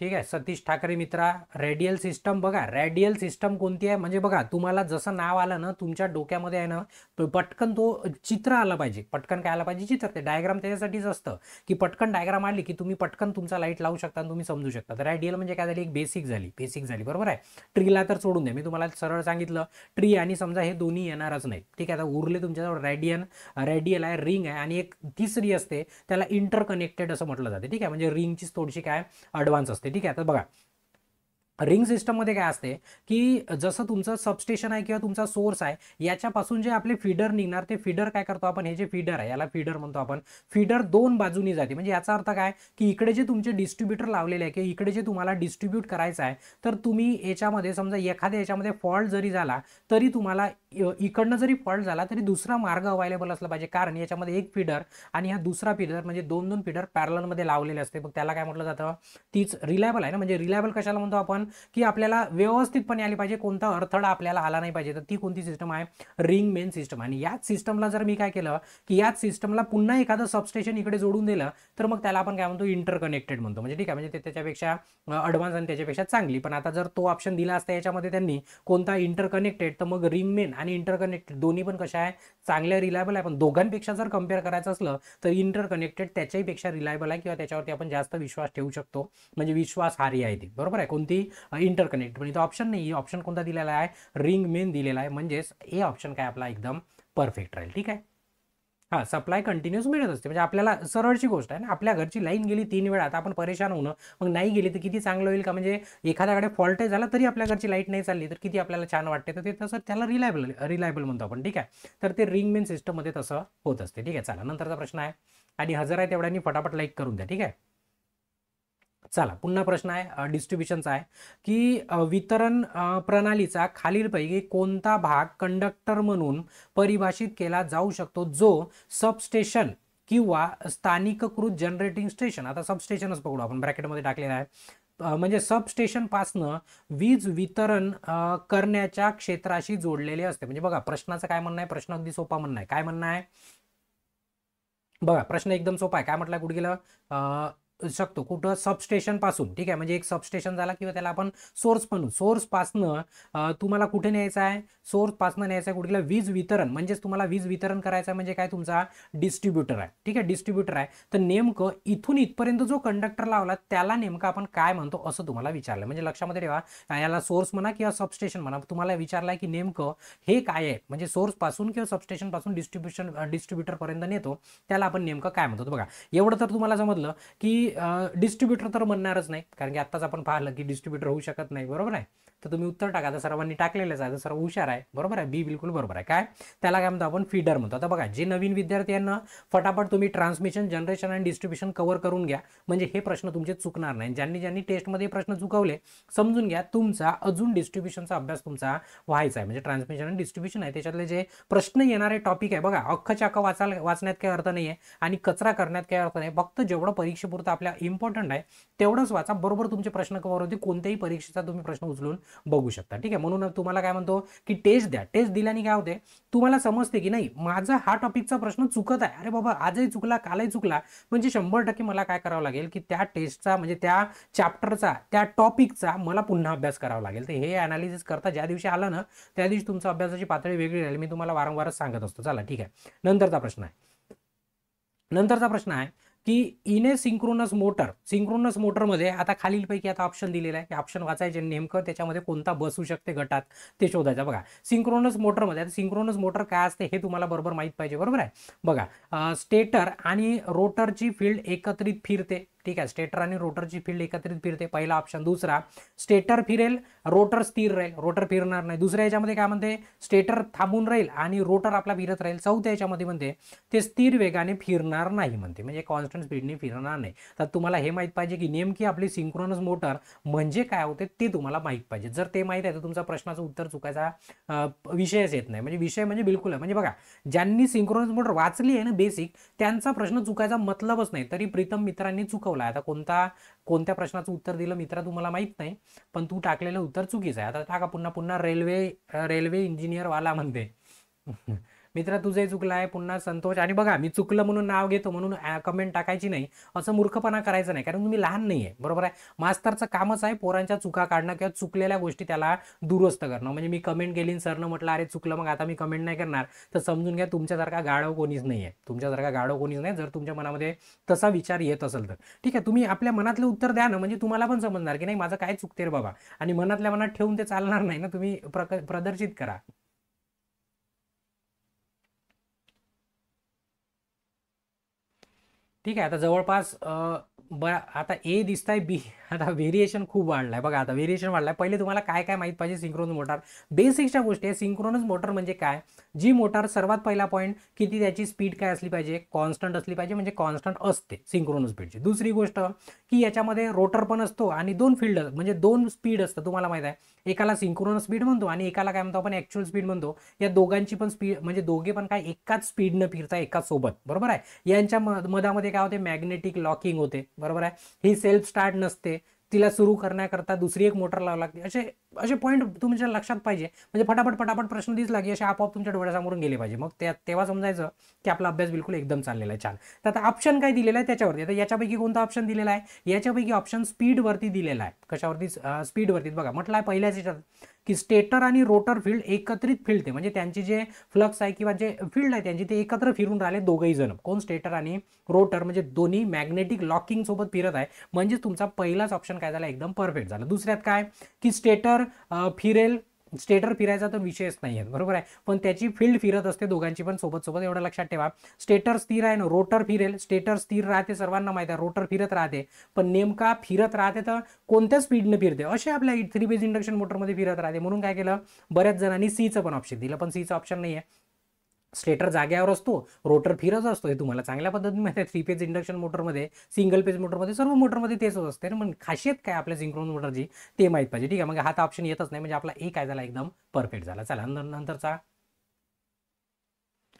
ठीक आहे सतीश ठाकरे मित्रा रेडियल सिस्टम बघा रेडियल सिस्टम कोणती आहे म्हणजे बघा तुम्हाला जसं नाव आलं ना तुमच्या डोक्यामध्ये आहे ना तो पटकन तो चित्र आलं पाहिजे पटकन काय आलं पाहिजे चित्र ते डायग्राम त्याच्यासाठीच असतं की पटकन डायग्राम आली की तुम्ही पटकन तुमचा लाईट लावू शकता आणि तुम्ही समजू शकता तर रेडियल म्हणजे काय झाली एक बेसिक झाली बेसिक झाली बरोबर आहे ट्रीला तर सोडून द्या मी तुम्हाला सरळ सांगितलं ट्री आणि समजा हे दोन्ही येणारच नाही ठीक आहे आता उरले तुमच्याजवळ रेडियन रेडियल आहे रिंग आहे आणि एक तिसरी असते त्याला इंटरकनेक्टेड असं म्हटलं जाते ठीक आहे म्हणजे रिंगचीच थोडीशी काय ॲडव्हान्स असते jadi kayak tebak रिंग सिस्टममध्ये काय असते की जसं तुमचं सबस्टेशन आहे किंवा तुमचा सोर्स आहे याच्यापासून जे आपले फीडर निघणार ते फीडर काय करतो आपण हे जे फीडर आहे याला फीडर म्हणतो आपण फीडर दोन बाजूनी जाते म्हणजे याचा अर्थ काय की इकडे जे तुमचे डिस्ट्रीब्युटर लावलेले आहे किंवा इकडे जे तुम्हाला डिस्ट्रीब्यूट करायचं आहे तर तुम्ही याच्यामध्ये समजा एखाद्या याच्यामध्ये फॉल्ट जरी झाला तरी तुम्हाला इकडनं जरी फॉल्ट झाला तरी दुसरा मार्ग अवेलेबल असला पाहिजे कारण याच्यामध्ये एक फीडर आणि हा दुसरा फीडर म्हणजे दोन दोन फीडर पॅरलमध्ये लावलेले असते मग त्याला काय म्हटलं जातं तीच रिलायबल आहे ना म्हणजे रिलायबल कशाला म्हणतो आपण की आपल्याला व्यवस्थितपणे आली पाहिजे कोणता अडथळा आपल्याला आला नाही पाहिजे तर ती कोणती सिस्टम आहे रिंग मेन सिस्टम आणि याच सिस्टमला जर मी काय केलं की याच सिस्टमला पुन्हा एखादं सबस्टेशन इकडे जोडून दिलं तर मग त्याला आपण काय म्हणतो इंटरकनेक्टेड म्हणतो म्हणजे ठीक आहे म्हणजे ते त्याच्यापेक्षा अडव्हान्स आणि त्याच्यापेक्षा चांगली पण आता जर तो ऑप्शन दिला असता याच्यामध्ये त्यांनी कोणता इंटरकनेक्टेड तर मग रिंग मेन आणि इंटरकनेक्टेड दोन्ही पण कशा आहे चांगल्या रिलायबल आहे पण दोघांपेक्षा जर कम्पेअर करायचं असलं तर इंटरकनेक्टेड त्याच्याहीपेक्षा रिलायबल आहे किंवा त्याच्यावरती आपण जास्त विश्वास ठेवू शकतो म्हणजे विश्वास हारी आहे ती बरोबर आहे कोणती इंटरकनेक्ट पण इथं ऑप्शन नाही ऑप्शन कोणता दिलेला आहे रिंग मेन दिलेला आहे म्हणजेच ए ऑप्शन काय आपला एकदम परफेक्ट राहील ठीक आहे हां सप्लाय कंटिन्यूस मिळत असते म्हणजे आपल्याला सरळची गोष्ट आहे ना आपल्या घरची लाईन गेली तीन वेळा आता आपण परेशान होणं मग नाही गेली तर किती चांगलं होईल का म्हणजे एखाद्याकडे फॉल्ट झाला तरी आपल्या घरची लाईट नाही चालली तर किती आपल्याला छान वाटते तर ते तसं त्याला रिलायबल रिलायबल म्हणतो आपण ठीक आहे तर ते रिंग मेन मध्ये तसं होत असते ठीक आहे चला नंतरचा प्रश्न आहे आणि हजर आहे तेवढ्यांनी फटाफट लाईक करून द्या ठीक आहे चला पुन्हा प्रश्न आहे डिस्ट्रीब्युशनचा आहे की वितरण प्रणालीचा खालीलपैकी कोणता भाग कंडक्टर म्हणून परिभाषित केला जाऊ शकतो जो सबस्टेशन किंवा स्थानिककृत जनरेटिंग स्टेशन आता सबस्टेशनच पकडू आपण ब्रॅकेटमध्ये टाकलेला आहे म्हणजे सबस्टेशनपासनं वीज वितरण करण्याच्या क्षेत्राशी जोडलेले असते म्हणजे बघा प्रश्नाचं काय म्हणणं आहे प्रश्न अगदी सोपा म्हणणं आहे काय म्हणणं आहे बघा प्रश्न एकदम सोपा आहे काय म्हटलं कुठे गेलं शकतो कुठं सबस्टेशन पासून ठीक आहे म्हणजे एक सबस्टेशन झाला किंवा त्याला आपण सोर्स म्हणू सोर्सपासनं तुम्हाला कुठे न्यायचं आहे सोर्सपासनं न्यायचं आहे कुठेला वीज वितरण म्हणजेच तुम्हाला वीज वितरण करायचं आहे म्हणजे काय तुमचा डिस्ट्रीब्युटर आहे ठीक आहे डिस्ट्रीब्युटर आहे तर नेमकं इथून इथपर्यंत जो कंडक्टर लावला त्याला नेमकं आपण काय म्हणतो असं तुम्हाला विचारलं म्हणजे लक्षामध्ये ठेवा याला सोर्स म्हणा किंवा सबस्टेशन म्हणा तुम्हाला विचारलं की नेमकं हे काय आहे म्हणजे सोर्सपासून किंवा सबस्टेशनपासून डिस्ट्रीब्युशन डिस्ट्रीब्युटरपर्यंत नेतो त्याला आपण नेमकं काय म्हणतो बघा एवढं तर तुम्हाला समजलं की डिस्ट्रीब्युटर तर म्हणणारच नाही कारण की आताच आपण पाहिलं की डिस्ट्रीब्युटर होऊ शकत नाही बरोबर आहे तर तुम्ही उत्तर टाका तर सर्वांनी टाकलेलंच आहे तर सर्व हुशार आहे बरोबर आहे बी बिलकुल बरोबर आहे काय त्याला काय म्हणतो आपण फीडर म्हणतो आता बघा जे नवीन विद्यार्थ्यांना फटाफट तुम्ही ट्रान्समिशन जनरेशन आणि डिस्ट्रीब्युशन कव्हर करून घ्या म्हणजे हे प्रश्न तुमचे चुकणार नाही ज्यांनी ज्यांनी टेस्टमध्ये प्रश्न चुकवले समजून घ्या तुमचा अजून डिस्ट्रीब्युशनचा अभ्यास तुमचा व्हायचा आहे म्हणजे ट्रान्समिशन आणि डिस्ट्रीब्युशन आहे त्याच्यातले जे प्रश्न येणारे टॉपिक आहे बघा अख्खचाक वाचायला वाचण्यात काही अर्थ नाही आहे आणि कचरा करण्यात काही अर्थ नाही फक्त जेवढं परीक्षेपुरतं आपल्या इम्पॉर्टंट आहे तेवढंच वाचा बरोबर तुमचे प्रश्न कवर होते कोणत्याही परीक्षेचा तुम्ही प्रश्न उचलून बघू शकता ठीक आहे म्हणून तुम्हाला काय म्हणतो की टेस्ट द्या टेस्ट दिल्याने काय होते तुम्हाला समजते की नाही माझा हा टॉपिकचा प्रश्न चुकत आहे अरे बाबा आजही चुकला कालही चुकला म्हणजे शंभर टक्के मला काय करावं लागेल की त्या टेस्टचा म्हणजे त्या चॅप्टरचा त्या टॉपिकचा मला पुन्हा अभ्यास करावा लागेल तर हे अनालिसिस करता ज्या दिवशी आलं ना त्या दिवशी तुमचा अभ्यासाची पातळी वेगळी राहील मी तुम्हाला वारंवारच सांगत असतो चला ठीक आहे नंतरचा प्रश्न आहे नंतरचा प्रश्न आहे की in a synchronous motor synchronous मोटरमध्ये आता खालीलपैकी आता ऑप्शन दिलेला आहे की ऑप्शन वाचायचे नेमकं त्याच्यामध्ये कोणता बसू शकते गटात ते शोधायचं बघा सिंक्रोनस मोटरमध्ये आता सिंक्रोनस मोटर काय असते हे तुम्हाला बरोबर माहीत पाहिजे बरोबर आहे बघा स्टेटर आणि रोटरची फील्ड एकत्रित फिरते ठीक आहे स्टेटर आणि रोटरची फील्ड एकत्रित फिरते पहिला ऑप्शन दुसरा स्टेटर फिरेल रोटर स्थिर राहील रोटर फिरणार नाही दुसऱ्या याच्यामध्ये काय म्हणते स्टेटर थांबून राहील आणि रोटर आपला फिरत राहील चौथ्या याच्यामध्ये म्हणते ते स्थिर वेगाने फिरणार नाही म्हणते म्हणजे कॉन्स्टंट स्पीडने फिरणार नाही तर तुम्हाला हे माहीत पाहिजे की नेमकी आपली सिंक्रोनस मोटर म्हणजे काय होते ते तुम्हाला माहीत पाहिजे जर ते माहीत आहे तर तुमचा प्रश्नाचं उत्तर चुकायचा विषयच येत नाही म्हणजे विषय म्हणजे बिलकुल म्हणजे बघा ज्यांनी सिंक्रोनस मोटर वाचली आहे ना बेसिक त्यांचा प्रश्न चुकायचा मतलबच नाही तरी प्रीतम मित्रांनी चुकवला ठरवला आता कोणता कोणत्या प्रश्नाचं उत्तर दिलं मित्र तुम्हाला माहित नाही पण तू टाकलेलं उत्तर चुकीचं आहे आता टाका पुन्हा पुन्हा रेल्वे रेल्वे इंजिनियरवाला म्हणते मित्र तुझंही चुकलं आहे पुन्हा संतोष आणि बघा मी चुकलं म्हणून नाव घेतो म्हणून कमेंट टाकायची नाही असं मूर्खपणा करायचं नाही कारण तुम्ही लहान नाही आहे बरोबर आहे मास्तरचं कामच आहे पोरांच्या चुका काढणं किंवा चुकलेल्या गोष्टी त्याला दुरुस्त करणं म्हणजे मी कमेंट गेली सरनं म्हटलं अरे चुकलं मग आता मी कमेंट नाही करणार तर समजून घ्या तुमच्यासारखा गाढव कोणीच नाही आहे तुमच्यासारखा गाढव कोणीच नाही जर तुमच्या मनामध्ये तसा विचार येत असेल तर ठीक आहे तुम्ही आपल्या मनातले उत्तर द्या ना म्हणजे तुम्हाला पण समजणार की नाही माझं काय चुकते बाबा आणि मनातल्या मनात ठेवून ते चालणार नाही ना तुम्ही प्रक प्रदर्शित करा ठीक आहे आता जवळपास ब आता ए दिसत आहे बी आता व्हेरिएशन खूप वाढलं आहे बघा आता व्हेरिएशन वाढलं आहे पहिले तुम्हाला काय काय माहीत पाहिजे सिंक्रोनस मोटार बेसिक्सच्या गोष्टी आहे सिंक्रोनस मोटर म्हणजे काय जी मोटार सर्वात पहिला पॉईंट किती त्याची स्पीड काय असली पाहिजे कॉन्स्टंट असली पाहिजे म्हणजे कॉन्स्टंट असते सिंक्रोनस स्पीडची दुसरी गोष्ट की याच्यामध्ये रोटर पण असतो आणि दोन फील्ड म्हणजे दोन स्पीड असतं तुम्हाला माहीत आहे एकाला सिंक्रोनस स्पीड म्हणतो आणि एकाला काय म्हणतो आपण ॲक्च्युअल स्पीड म्हणतो या दोघांची पण स्पीड म्हणजे दोघे पण काय एकाच स्पीडनं फिरता एकाच सोबत बरोबर आहे यांच्या मधामध्ये काय होते मॅग्नेटिक लॉकिंग होते बरोबर आहे ही सेल्फ स्टार्ट नसते तिला सुरू करण्याकरता दुसरी एक मोटर लावा लागते असे असे पॉईंट तुमच्या लक्षात पाहिजे म्हणजे फटाफट फटाफट प्रश्न दिस लागे असे आपोआप तुमच्या डोळ्यासमोरून गेले पाहिजे मग त्या तेव्हा समजायचं की आपला अभ्यास बिलकुल एकदम चाललेला आहे छान तर आता ऑप्शन काय दिलेला आहे त्याच्यावरती आता याच्यापैकी कोणता ऑप्शन दिलेला आहे याच्यापैकी ऑप्शन स्पीडवरती दिलेला आहे कशावरती स्पीडवरती बघा म्हटलं आहे पहिल्याच की स्टेटर आणि रोटर फील्ड एकत्रित फील्ड ते म्हणजे त्यांचे जे फ्लक्स आहे किंवा जे फील्ड आहे त्यांची ते एकत्र फिरून राहिले दोघंही जण कोण स्टेटर आणि रोटर म्हणजे दोन्ही मॅग्नेटिक लॉकिंग सोबत फिरत आहे म्हणजेच तुमचा पहिलाच ऑप्शन काय झाला एकदम परफेक्ट झाला दुसऱ्यात काय की स्टेटर फिरेल स्टेटर फिरायचा तर विषयच नाही आहे बरोबर आहे पण त्याची फील्ड फिरत असते दोघांची पण सोबत सोबत एवढं लक्षात ठेवा स्टेटर स्थिर आहे ना रोटर फिरेल स्टेटर स्थिर राहते सर्वांना माहिती आहे रोटर फिरत राहते पण नेमका फिरत राहते तर कोणत्या स्पीडने फिरते असे आपल्या थ्री बेज इंडक्शन मोटरमध्ये फिरत राहते म्हणून काय केलं बऱ्याच जणांनी सीचं पण ऑप्शन दिलं पण सीचं ऑप्शन नाही आहे स्टेटर जाग्यावर असतो रोटर फिरत असतो हे तुम्हाला चांगल्या पद्धतीने माहिती आहे थ्री पेज इंडक्शन मोटरमध्ये सिंगल पेज मोटरमध्ये सर्व मोटरमध्ये तेच होत असते मग खासियत काय आपल्या सिंक्रोन मोटरची ते माहीत पाहिजे ठीक आहे मग हा ऑप्शन येतच नाही म्हणजे आपला एक काय झाला एकदम परफेक्ट झाला चला नंतरचा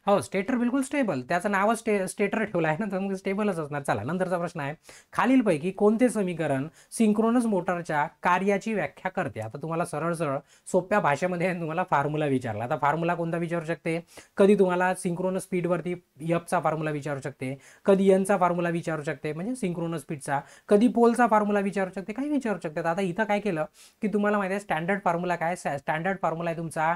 हो स्टेटर बिलकुल स्टेबल त्याचं नावच स्टे स्टेटर ठेवलं आहे ना तर मग स्टेबलच असणार चला नंतरचा प्रश्न आहे खालीलपैकी कोणते समीकरण सिंक्रोनस मोटरच्या कार्याची व्याख्या करते आता तुम्हाला सरळ सरळ सोप्या भाषेमध्ये [laughs] तुम्हाला फार्म्युला विचारला आता फार्म्युला कोणता विचारू शकते कधी तुम्हाला सिंक्रोनस स्पीडवरती यफचा फार्म्युला विचारू शकते कधी यनचा फॉर्म्युला विचारू शकते म्हणजे सिंक्रोनस स्पीडचा कधी पोलचा फॉर्म्युला विचारू शकते काही विचारू शकते आता इथं काय केलं की तुम्हाला माहिती आहे स्टँडर्ड फॉर्म्युला काय स्टँडर्ड फॉर्म्युला आहे तुमचा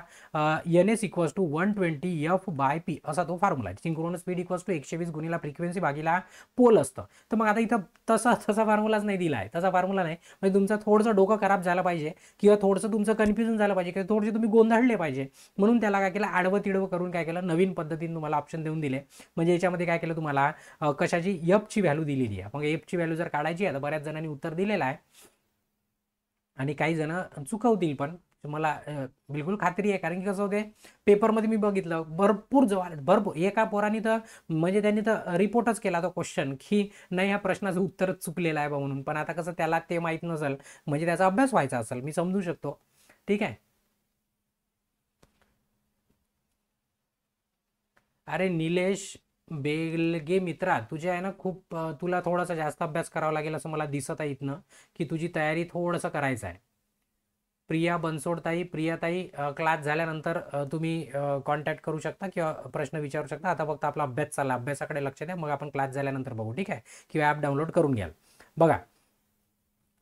N S equals to one twenty F by P असा तो फॉर्म्युला आहे सिंक्रोन स्पीड इक्वल्स टू एकशे वीस गुणीला फ्रिक्वेन्सी भागीला पोल असतं तर मग आता इथं तसा तसा फॉर्म्युलाच नाही दिला आहे तसा फॉर्म्युला नाही म्हणजे तुमचं थोडंसं डोकं खराब झालं पाहिजे किंवा थोडंसं तुमचं कन्फ्युजन झालं पाहिजे किंवा थोडेसे तुम्ही गोंधळले पाहिजे म्हणून त्याला काय केलं आडवं तिडवं करून काय केलं नवीन पद्धतीने तुम्हाला ऑप्शन देऊन दिले म्हणजे याच्यामध्ये काय केलं तुम्हाला कशाची एफची व्हॅल्यू दिलेली आहे मग एफची व्हॅल्यू जर काढायची आहे तर बऱ्याच जणांनी उत्तर दिलेलं आहे आणि काही जण चुकवतील पण मला बिलकुल खात्री आहे कारण की कसं होते पेपरमध्ये मी बघितलं भरपूर जवळ भरपूर एका पोराने तर म्हणजे त्यांनी तर रिपोर्टच केला तो क्वेश्चन की नाही ह्या प्रश्नाचं उत्तर चुकलेलं आहे बा म्हणून पण आता कसं त्याला ते माहीत नसेल म्हणजे त्याचा अभ्यास व्हायचा असेल मी समजू शकतो ठीक आहे अरे निलेश बेलगे मित्रा तुझे आहे ना खूप तुला थोडासा जास्त अभ्यास करावा लागेल असं मला दिसत आहे इथनं की तुझी तयारी थोडंसं करायचं आहे प्रिया बनसोडताई प्रियाताई क्लास झाल्यानंतर तुम्ही कॉन्टॅक्ट करू शकता किंवा प्रश्न विचारू शकता आता फक्त आपला अभ्यास चालला अभ्यासाकडे लक्ष द्या मग आपण क्लास झाल्यानंतर बघू ठीक आहे किंवा ॲप डाउनलोड करून घ्याल बघा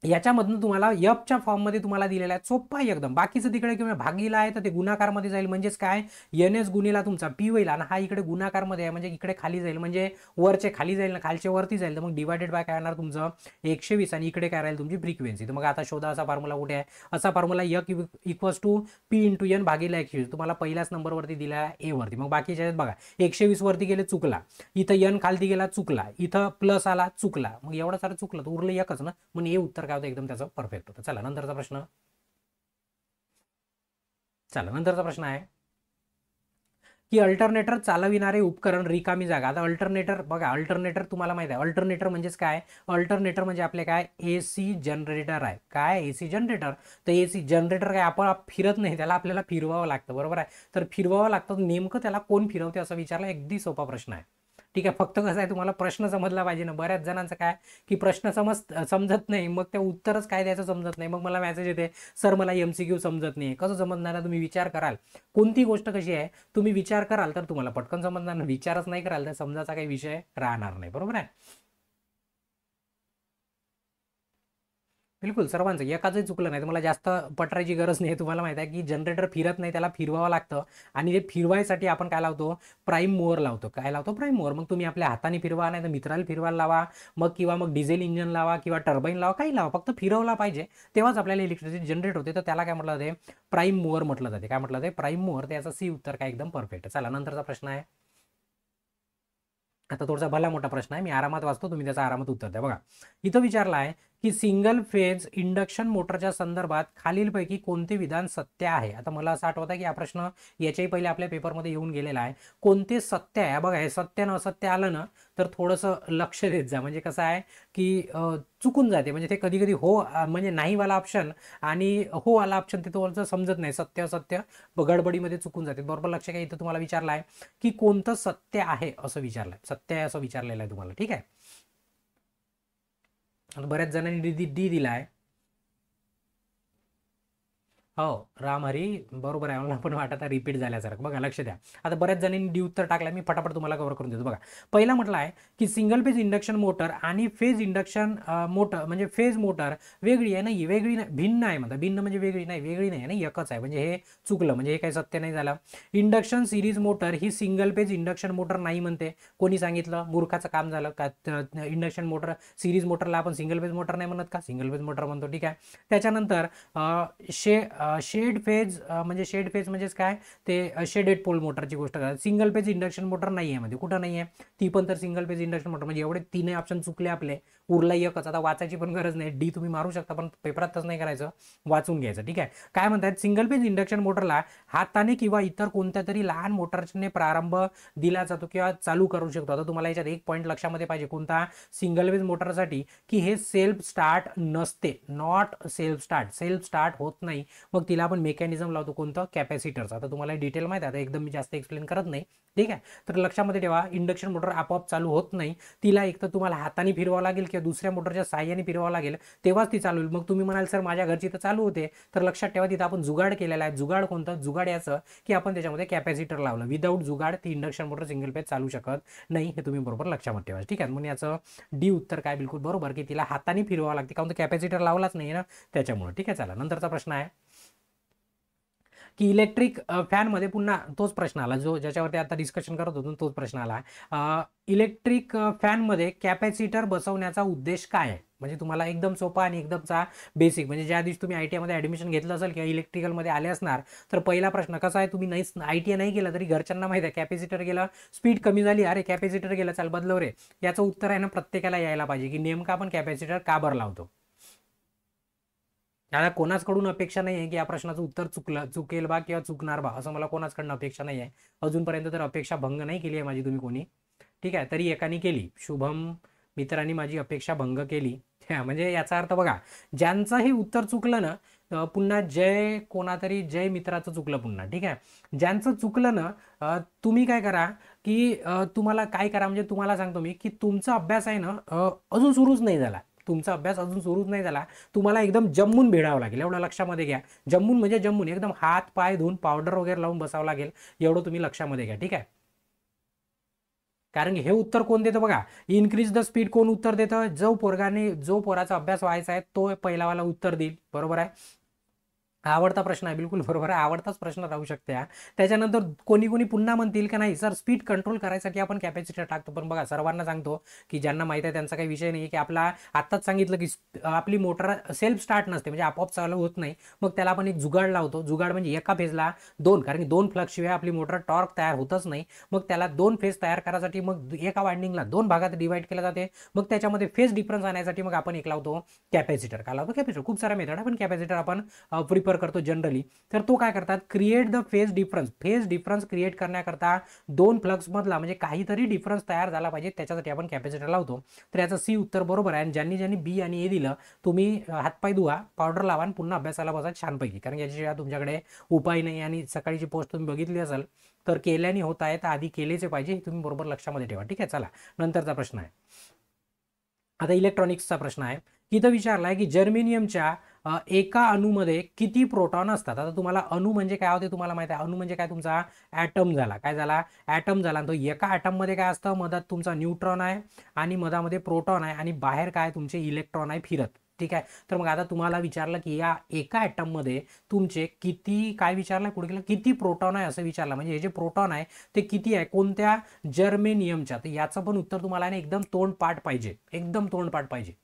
याच्यामधनं तुम्हाला यपच्या फॉर्ममध्ये तुम्हाला दिलेला आहे सोप्पा एकदम बाकीचं तिकडे किंवा भागीला आहे तर ते गुणाकारमध्ये जाईल म्हणजेच काय एन एस गुन्हेला तुमचा पी होईल आणि हा इकडे गुणाकारमध्ये आहे म्हणजे इकडे खाली जाईल म्हणजे वरचे खाली जाईल ना खालचे वरती जाईल तर मग डिवायडेड बाय काय येणार तुमचं एकशे वीस आणि इकडे काय राहील तुमची फ्रिक्वेन्सी तर मग आता शोधा असा फॉर्म्युला कुठे आहे असा फॉर्म्युला यक equals to P into N भागीला एकशे वीस तुम्हाला पहिल्याच नंबरवरती दिला आहे वरती मग बाकीच्या आहेत बघा एकशे वरती गेले चुकला इथं एन खालती गेला चुकला इथं प्लस आला चुकला मग एवढा सारा चुकला तर उरलं एकच ना मग हे उत्तर काय होतं एकदम त्याचं परफेक्ट होतं चला नंतरचा प्रश्न चला नंतरचा प्रश्न आहे की अल्टरनेटर चालविणारे उपकरण रिकामी जागा आता अल्टरनेटर बघा अल्टरनेटर तुम्हाला माहिती आहे अल्टरनेटर म्हणजेच काय अल्टरनेटर म्हणजे आपले काय ए सी जनरेटर आहे काय ए सी जनरेटर तर ए सी जनरेटर काय आपण फिरत नाही त्याला आपल्याला फिरवावं लागतं बरोबर आहे तर फिरवावं लागतं नेमकं त्याला कोण फिरवते असं विचारलं अगदी सोपा प्रश्न आहे ठीक आहे फक्त कसं आहे तुम्हाला प्रश्न समजला पाहिजे ना बऱ्याच जणांचं काय की प्रश्न समज समजत नाही मग ते उत्तरच काय द्यायचं समजत नाही मग मला मॅसेज येते सर मला एम सी क्यू समजत नाही कसं समजणार तुम्ही विचार कराल कोणती गोष्ट कशी आहे तुम्ही विचार कराल तर तुम्हाला पटकन समजणार विचारच नाही कराल तर समजाचा काही विषय राहणार नाही बरोबर आहे बिलकुल सर्वांचं एकाचंही चुकलं नाही तुम्हाला जास्त पटरायची गरज नाही तुम्हाला माहिती आहे की जनरेटर फिरत नाही त्याला फिरवावं लागतं आणि ते फिरवायसाठी आपण काय लावतो प्राईम मोअर लावतो काय लावतो प्राईम मोअर मग तुम्ही आपल्या हाताने फिरवा नाही तर मित्राला फिरवायला लावा मग किंवा मग डिझेल इंजन लावा किंवा टर्बाईन लावा काही लावा फक्त फिरवला पाहिजे तेव्हाच आपल्याला इलेक्ट्रिसिटी जनरेट होते तर त्याला काय म्हटलं जाते प्राईम मोअर म्हटलं जाते काय म्हटलं जाते प्राईम मोअर त्याचा सी उत्तर काय एकदम परफेक्ट चला नंतरचा प्रश्न आहे आता थोडासा भला मोठा प्रश्न आहे मी आरामात वाचतो तुम्ही त्याचा आरामात उत्तर द्या बघा इथं विचारला आहे की सिंगल फेज इंडक्शन मोटरच्या संदर्भात खालीलपैकी कोणते विधान सत्य आहे आता मला असं आठवतं की हा प्रश्न याच्याही पहिले आपल्या पेपरमध्ये येऊन गेलेला आहे कोणते सत्य आहे बघा हे सत्य न असत्य आलं ना तर थोडंसं लक्ष देत जा म्हणजे कसं आहे की चुकून जाते म्हणजे ते कधी कधी हो म्हणजे नाहीवाला ऑप्शन आणि हो आला ऑप्शन ते तुम्हाला समजत नाही सत्य असत्य गडबडीमध्ये चुकून जाते बरोबर लक्ष काय इथं तुम्हाला विचारलं आहे की कोणतं सत्य आहे असं विचारलंय सत्य आहे असं विचारलेलं आहे तुम्हाला ठीक आहे बऱ्याच जणांनी डी डी दिला आहे हो राम हरी बरोबर आहे मला पण वाटत आहे रिपीट झाल्यासारखं बघा लक्ष द्या आता बऱ्याच जणांनी डी उत्तर टाकलं मी फटाफट तुम्हाला कवर करून देतो बघा पहिला म्हटलं आहे की सिंगल फेज इंडक्शन मोटर आणि फेज इंडक्शन मोटर म्हणजे फेज मोटर वेगळी आहे नाही वेगळी नाही भिन्न आहे म्हणतात भिन्न म्हणजे वेगळी नाही वेगळी नाही आहे ना एकच आहे म्हणजे हे चुकलं म्हणजे हे काही सत्य नाही झालं इंडक्शन सिरीज मोटर ही सिंगल फेज इंडक्शन मोटर नाही म्हणते कोणी सांगितलं मूर्खाचं काम झालं का इंडक्शन मोटर सिरीज मोटरला आपण सिंगल फेज मोटर नाही म्हणत का सिंगल फेज मोटर म्हणतो ठीक आहे त्याच्यानंतर शे शेड फेज म्हणजे शेड फेज म्हणजेच काय ते शेडेड पोल मोटरची गोष्ट करा सिंगल फेज इंडक्शन मोटर नाही आहे म्हणजे कुठं नाही आहे ती पण तर सिंगल फेज इंडक्शन मोटर म्हणजे एवढे तीनही ऑप्शन चुकले आपले उरला एकच आता वाचायची पण गरज नाही डी तुम्ही मारू शकता पण पेपरातच नाही करायचं वाचून घ्यायचं ठीक आहे काय म्हणतात सिंगल फेज इंडक्शन मोटरला हाताने किंवा इतर कोणत्या तरी लहान मोटरने प्रारंभ दिला जातो किंवा चालू करू शकतो आता तुम्हाला याच्यात एक पॉईंट लक्षामध्ये पाहिजे कोणता सिंगल फेज मोटरसाठी की हे सेल्फ स्टार्ट नसते not self start self start होत नाही मग तिला आपण मेकॅनिझम लावतो कोणतं कॅपॅसिटरचं आता तुम्हाला डिटेल माहिती आता एकदम मी जास्त एक्सप्लेन करत नाही ठीक आहे तर लक्षामध्ये ठेवा इंडक्शन मोटर आपोआप चालू होत नाही तिला एक तर तुम्हाला हाताने फिरवावं लागेल किंवा दुसऱ्या मोटरच्या साह्याने फिरवावं लागेल तेव्हाच ती चालू होईल मग तुम्ही म्हणाल सर माझ्या घरची तर चालू होते तर लक्षात ठेवा तिथं आपण जुगाड केलेला आहे जुगाड कोणतं जुगाड याचं की आपण त्याच्यामध्ये कॅपॅसिटर लावलं विदाऊट जुगाड ती इंडक्शन मोटर सिंगल पेज चालू शकत नाही हे तुम्ही बरोबर लक्षामध्ये ठेवा ठीक आहे म्हणून याचं डी उत्तर काय बिलकुल बरोबर की तिला हाताने फिरवावं लागते कारण कॅपॅसिटर लावलाच नाही ना त्याच्यामुळे ठीक आहे चला नंतरचा प्रश्न आहे की इलेक्ट्रिक फॅनमध्ये पुन्हा तोच प्रश्न आला जो ज्याच्यावरती आता डिस्कशन करत होतो तोच प्रश्न आला इलेक्ट्रिक फॅनमध्ये कॅपॅसिटर बसवण्याचा उद्देश काय आहे म्हणजे तुम्हाला एकदम सोपा आणि एकदमचा बेसिक म्हणजे ज्या दिवशी तुम्ही आय टी आयमध्ये ॲडमिशन घेतलं असेल किंवा इलेक्ट्रिकलमध्ये आले असणार तर पहिला प्रश्न कसा आहे तुम्ही नाही आय टी आय नाही केला तरी घरच्यांना माहिती आहे कॅपॅसिटर गेलं स्पीड कमी झाली अरे कॅपॅसिटर गेला चाल बदलव रे याचं उत्तर आहे ना प्रत्येकाला यायला पाहिजे की नेमका आपण कॅपॅसिटर का बरं लावतो याला कोणाचकडून अपेक्षा नाही आहे की या प्रश्नाचं उत्तर चुकलं चुकेल बा किंवा चुकणार बा असं मला कोणाचकडनं अपेक्षा नाही आहे अजूनपर्यंत तर अपेक्षा भंग नाही केली आहे माझी तुम्ही कोणी ठीक आहे तरी एकाने केली शुभम मित्रांनी माझी अपेक्षा भंग केली [laughs] म्हणजे याचा अर्थ बघा ज्यांचं हे उत्तर चुकलं ना पुन्हा जय कोणातरी जय मित्राचं चुकलं पुन्हा ठीक आहे ज्यांचं चुकलं ना तुम्ही काय करा की तुम्हाला काय करा म्हणजे तुम्हाला सांगतो मी की तुमचा अभ्यास आहे ना अजून सुरूच नाही झाला तुमचा अभ्यास अजून सुरूच नाही झाला तुम्हाला एकदम जम्मून भेडावं लागेल एवढं लक्षामध्ये घ्या जम्मून म्हणजे जम्मून एकदम हात पाय धुवून पावडर वगैरे लावून बसावं लागेल एवढं तुम्ही लक्षामध्ये घ्या ठीक आहे कारण हे उत्तर कोण देतं बघा इन्क्रीज द स्पीड कोण उत्तर देतं जो पोरगाने जो पोराचा अभ्यास व्हायचा आहे तो पहिलावाला उत्तर देईल बरोबर आहे आवडता प्रश्न आहे बिलकुल बरोबर आहे आवडताच प्रश्न राहू शकते हा त्याच्यानंतर कोणी कोणी पुन्हा म्हणतील का नाही सर स्पीड कंट्रोल करायसाठी आपण कॅपॅसिटर टाकतो पण बघा सर्वांना सांगतो की ज्यांना माहीत आहे त्यांचा काही विषय नाही की आपला आत्ताच सांगितलं की आपली मोटर सेल्फ स्टार्ट नसते म्हणजे आपोआप चालू होत नाही मग त्याला आपण एक जुगाड लावतो जुगाड म्हणजे एका फेजला दोन कारण की दोन फ्लक्सशिवाय आपली मोटर टॉर्क तयार होतच नाही मग त्याला दोन फेज तयार करायसाठी मग एका वाइंडिंगला दोन भागात डिवाईड केलं जाते मग त्याच्यामध्ये फेज डिफरन्स आणण्यासाठी मग आपण एक लावतो कॅपॅसिटर का लावतो कॅपॅसिटर खूप सारा मेथड पण कॅपॅसिटर आपण प्रिप प्रिफर करतो जनरली तर तो काय करतात create the phase difference phase difference create करण्याकरता दोन फ्लक्समधला म्हणजे काहीतरी डिफरन्स तयार झाला पाहिजे त्याच्यासाठी आपण कॅपॅसिटर लावतो तर याचं सी उत्तर बरोबर आहे आणि ज्यांनी ज्यांनी बी आणि ए दिलं तुम्ही हातपाय धुवा पावडर लावा आणि पुन्हा अभ्यासाला बसा छानपैकी कारण याच्याशिवाय तुमच्याकडे उपाय नाही आणि सकाळीची पोस्ट तुम्ही बघितली असेल तर केल्याने होत आहे तर आधी केलेच पाहिजे हे तुम्ही बरोबर लक्षामध्ये ठेवा ठीक आहे चला नंतरचा प्रश्न आहे आता इलेक्ट्रॉनिक्सचा प्रश्न आहे इथं विचारला आहे की जर्मेनियमच्या एका अणूमध्ये किती प्रोटॉन असतात आता तुम्हाला अणू म्हणजे काय होते तुम्हाला माहिती आहे अणू म्हणजे काय तुमचा ॲटम झाला काय झाला ॲटम झाला तो एका ॲटममध्ये काय असतं मधात तुमचा न्यूट्रॉन आहे आणि मधामध्ये प्रोटॉन आहे आणि बाहेर काय तुमचे इलेक्ट्रॉन आहे फिरत ठीक आहे तर मग आता तुम्हाला विचारलं की या एका ॲटममध्ये तुमचे किती काय विचारलं पुढे केलं किती प्रोटॉन आहे असं विचारलं म्हणजे हे जे प्रोटॉन आहे ते किती आहे कोणत्या जर्मेनियमच्या तर याचं पण उत्तर तुम्हाला ना एकदम पाठ पाहिजे एकदम तोंड पाठ पाहिजे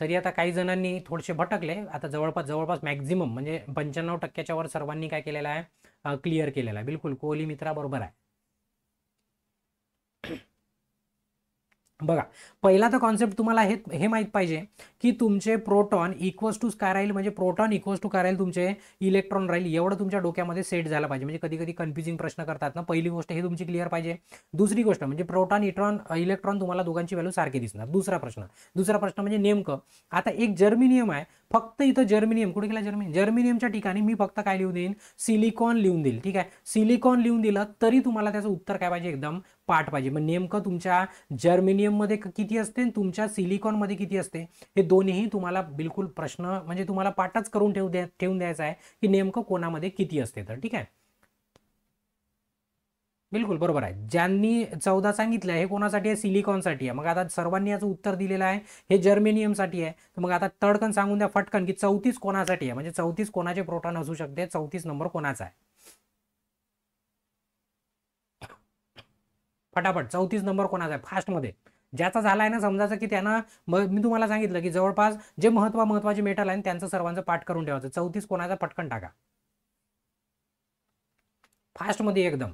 तरी आता काही जणांनी थोडेसे भटकले आता जवळपास जवळपास मॅक्झिमम म्हणजे पंच्याण्णव टक्क्याच्यावर सर्वांनी काय केलेलं आहे क्लिअर केलेलं आहे बिलकुल कोहली मित्रा बरोबर आहे बघा पहिला तर कॉन्सेप्ट तुम्हाला हे हे माहीत पाहिजे की तुमचे प्रोटॉन इक्वल्स टू काय राहील म्हणजे प्रोटॉन इक्वल्स टू काय राहील तुमचे इलेक्ट्रॉन राहील एवढं तुमच्या डोक्यामध्ये सेट झालं पाहिजे म्हणजे कधी कधी कन्फ्युजिंग प्रश्न करतात ना पहिली गोष्ट हे तुमची क्लिअर पाहिजे दुसरी गोष्ट म्हणजे प्रोटॉन इट्रॉन इलेक्ट्रॉन तुम्हाला दोघांची व्हॅल्यू सारखी दिसणार दुसरा प्रश्न दुसरा प्रश्न म्हणजे नेमकं आता एक जर्मिनियम आहे फक्त इथं जर्मिनियम कुठे गेला जर्मिनियम जर्मिनियमच्या ठिकाणी मी फक्त काय लिहून देईन सिलिकॉन लिहून देईल ठीक आहे सिलिकॉन लिहून दिलं तरी तुम्हाला त्याचं उत्तर काय पाहिजे एकदम पाठ पाहिजे मग नेमकं तुमच्या मध्ये किती असते तुमच्या मध्ये किती असते हे दोन्हीही तुम्हाला बिलकुल प्रश्न म्हणजे तुम्हाला पाठच करून ठेवू द्या ठेवून द्यायचा आहे की नेमकं कोणामध्ये किती असते तर ठीक आहे बिलकुल बरोबर आहे ज्यांनी चौदा सांगितलं हे कोणासाठी आहे सिलिकॉनसाठी आहे मग आता सर्वांनी याचं उत्तर दिलेलं आहे हे जर्मेनियमसाठी आहे तर मग आता तडकन सांगून द्या फटकन की चौतीस कोणासाठी आहे म्हणजे चौतीस कोणाचे प्रोटॉन असू शकते चौतीस नंबर कोणाचा आहे फटाफट चौतीस नंबर कोणाचा आहे फास्टमध्ये ज्याचा झाला आहे ना समजायचं की त्यांना मी तुम्हाला सांगितलं की जवळपास जे महत्वा महत्वाचे मेटल आहे त्यांचं सर्वांचं पाठ करून ठेवायचं चौतीस कोणाचा पटकन टाका फास्टमध्ये एकदम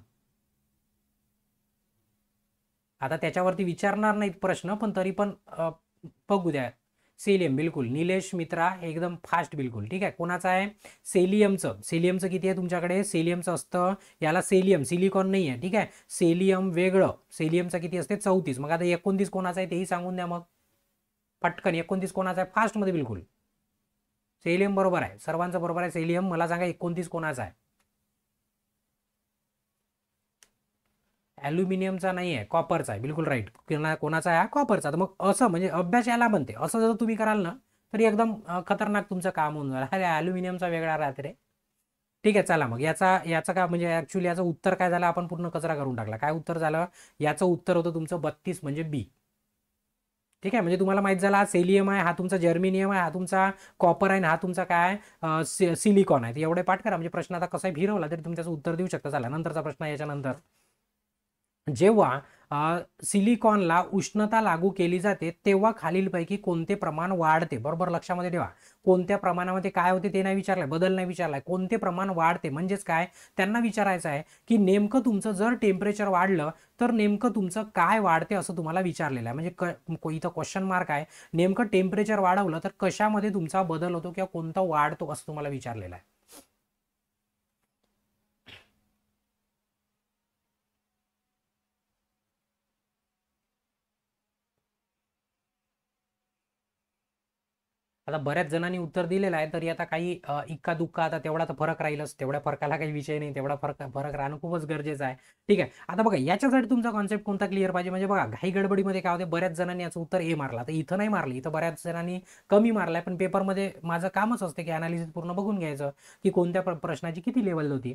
आता त्याच्यावरती विचारणार नाहीत प्रश्न पण तरी पण बघू द्या सेलियम बिलकुल निलेश मित्रा एकदम फास्ट बिलकुल ठीक आहे कोणाचं आहे सेलियमचं सेलियमचं किती आहे तुमच्याकडे सेलियमचं असतं याला सेलियम सिलिकॉन नाही आहे ठीक आहे सेलियम वेगळं सेलियमचं किती असते चौतीस मग आता एकोणतीस कोणाचं आहे तेही सांगून द्या मग पटकन एकोणतीस कोणाचं आहे फास्टमध्ये बिलकुल सेलियम बरोबर आहे सर्वांचं बरोबर आहे सेलियम मला सांगा एकोणतीस कोणाचं आहे ॲल्युमिनियमचा नाही आहे कॉपरचा आहे बिलकुल राईट कोणाचा आहे कॉपरचा तर मग असं म्हणजे अभ्यास याला म्हणते असं जर तुम्ही कराल ना तरी एकदम खतरनाक तुमचं काम होऊन जाईल अरे ॲल्युमिनियमचा वेगळा राहते रे ठीक आहे चला मग याचा याचा काय म्हणजे ॲक्च्युली याचं उत्तर काय झालं आपण पूर्ण कचरा करून टाकला काय उत्तर झालं याचं उत्तर होतं तुमचं बत्तीस म्हणजे बी ठीक आहे म्हणजे तुम्हाला माहित झालं हा सेलियम आहे हा तुमचा जर्मिनियम आहे हा तुमचा कॉपर आहे हा तुमचा काय सिलिकॉन आहे एवढे पाठ करा म्हणजे प्रश्न आता कसाही भिरवला तरी तुम्ही त्याचं उत्तर देऊ शकता झाला नंतरचा प्रश्न याच्यानंतर जेव्हा सिलिकॉनला उष्णता लागू केली जाते तेव्हा खालीलपैकी कोणते प्रमाण वाढते बरोबर लक्षामध्ये ठेवा कोणत्या प्रमाणामध्ये काय होते ते नाही विचारलंय बदल नाही विचारलाय कोणते प्रमाण वाढते म्हणजेच काय त्यांना विचारायचं आहे की नेमकं तुमचं जर टेम्परेचर वाढलं तर नेमकं तुमचं काय वाढते असं तुम्हाला विचारलेलं आहे म्हणजे क इथं क्वेश्चन मार्क आहे नेमकं टेम्परेचर वाढवलं तर कशामध्ये तुमचा बदल होतो किंवा कोणता वाढतो असं तुम्हाला विचारलेलं आहे आता बऱ्याच जणांनी उत्तर दिलेलं आहे तरी आता काही इक्का दुक्का आता तेवढा तर फरक राहीलच तेवढ्या फरकाला काही विषय नाही तेवढा फरक फरक राहणं खूपच गरजेचं आहे ठीक आहे आता बघा याच्यासाठी तुमचा कॉन्सेप्ट कोणता क्लिअर पाहिजे म्हणजे बघा घाई गडबडीमध्ये काय होते बऱ्याच जणांनी याचं उत्तर ए मारला तर इथं नाही मारली इथं बऱ्याच जणांनी कमी मारलाय पण पेपरमध्ये माझं कामच असतं की अनालिसिस पूर्ण बघून घ्यायचं की कोणत्या प्रश्नाची किती लेवल होती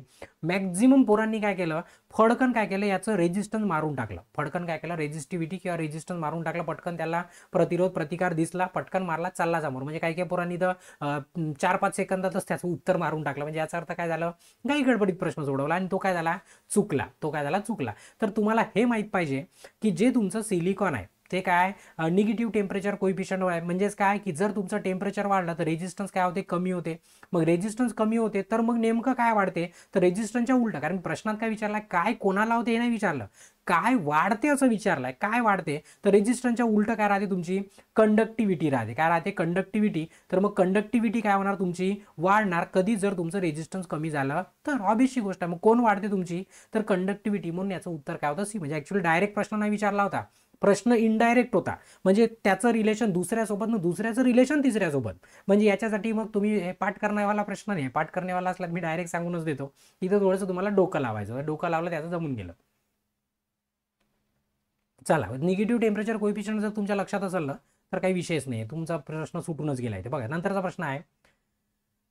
मॅक्झिमम पोरांनी काय केलं फडकन काय केलं याचं रेजिस्टन्स मारून टाकलं फडकन काय केलं रेजिस्टिव्हिटी किंवा रेजिस्टन्स मारून टाकलं पटकन त्याला प्रतिरोध प्रतिकार दिसला पटकन मारला चालला समोर म्हणजे काही काही पोरांनी तर चार पाच सेकंदातच त्याचं उत्तर मारून टाकलं म्हणजे याचा अर्थ काय झालं काही गडबडीत प्रश्न सोडवला आणि तो काय झाला चुकला तो काय झाला चुकला तर तुम्हाला हे माहीत पाहिजे की जे तुमचं सिलिकॉन आहे ते काय निगेटिव्ह टेम्परेचर कोइफिशंट म्हणजेच काय की जर तुमचं टेम्परेचर वाढलं तर रेजिस्टन्स काय होते कमी होते मग रेजिस्टन्स कमी होते तर मग नेमकं काय वाढते तर रेजिस्टन्सच्या उलट कारण प्रश्नात काय विचारलाय काय कोणाला होते हे नाही विचारलं काय वाढते असं विचारलंय काय वाढते तर रेजिस्टन्सच्या उलटं काय राहते तुमची कंडक्टिव्हिटी राहते काय राहते कंडक्टिव्हिटी तर मग कंडक्टिव्हिटी काय होणार तुमची वाढणार कधी जर तुमचं रेजिस्टन्स कमी झालं तर ऑबियसची गोष्ट आहे मग कोण वाढते तुमची तर कंडक्टिव्हिटी म्हणून याचं उत्तर काय होतं सी म्हणजे ऍक्च्युली डायरेक्ट प्रश्न नाही विचारला होता प्रश्न इनडायरेक्ट होता म्हणजे त्याचं रिलेशन दुसऱ्यासोबत न दुसऱ्याचं रिलेशन तिसऱ्यासोबत म्हणजे याच्यासाठी मग तुम्ही हे पाठ करण्यावाला प्रश्न नाही पाठ करण्यावाला असला मी डायरेक्ट सांगूनच देतो इथं थोडंसं तुम्हाला डोकं लावायचं डोकं लावलं त्याचं जमून गेलं चला निगेटिव्ह टेम्परेचर कोइफिशन जर तुमच्या लक्षात असलं तर काही विषयच नाही तुमचा प्रश्न सुटूनच गेला आहे ते बघा नंतरचा प्रश्न आहे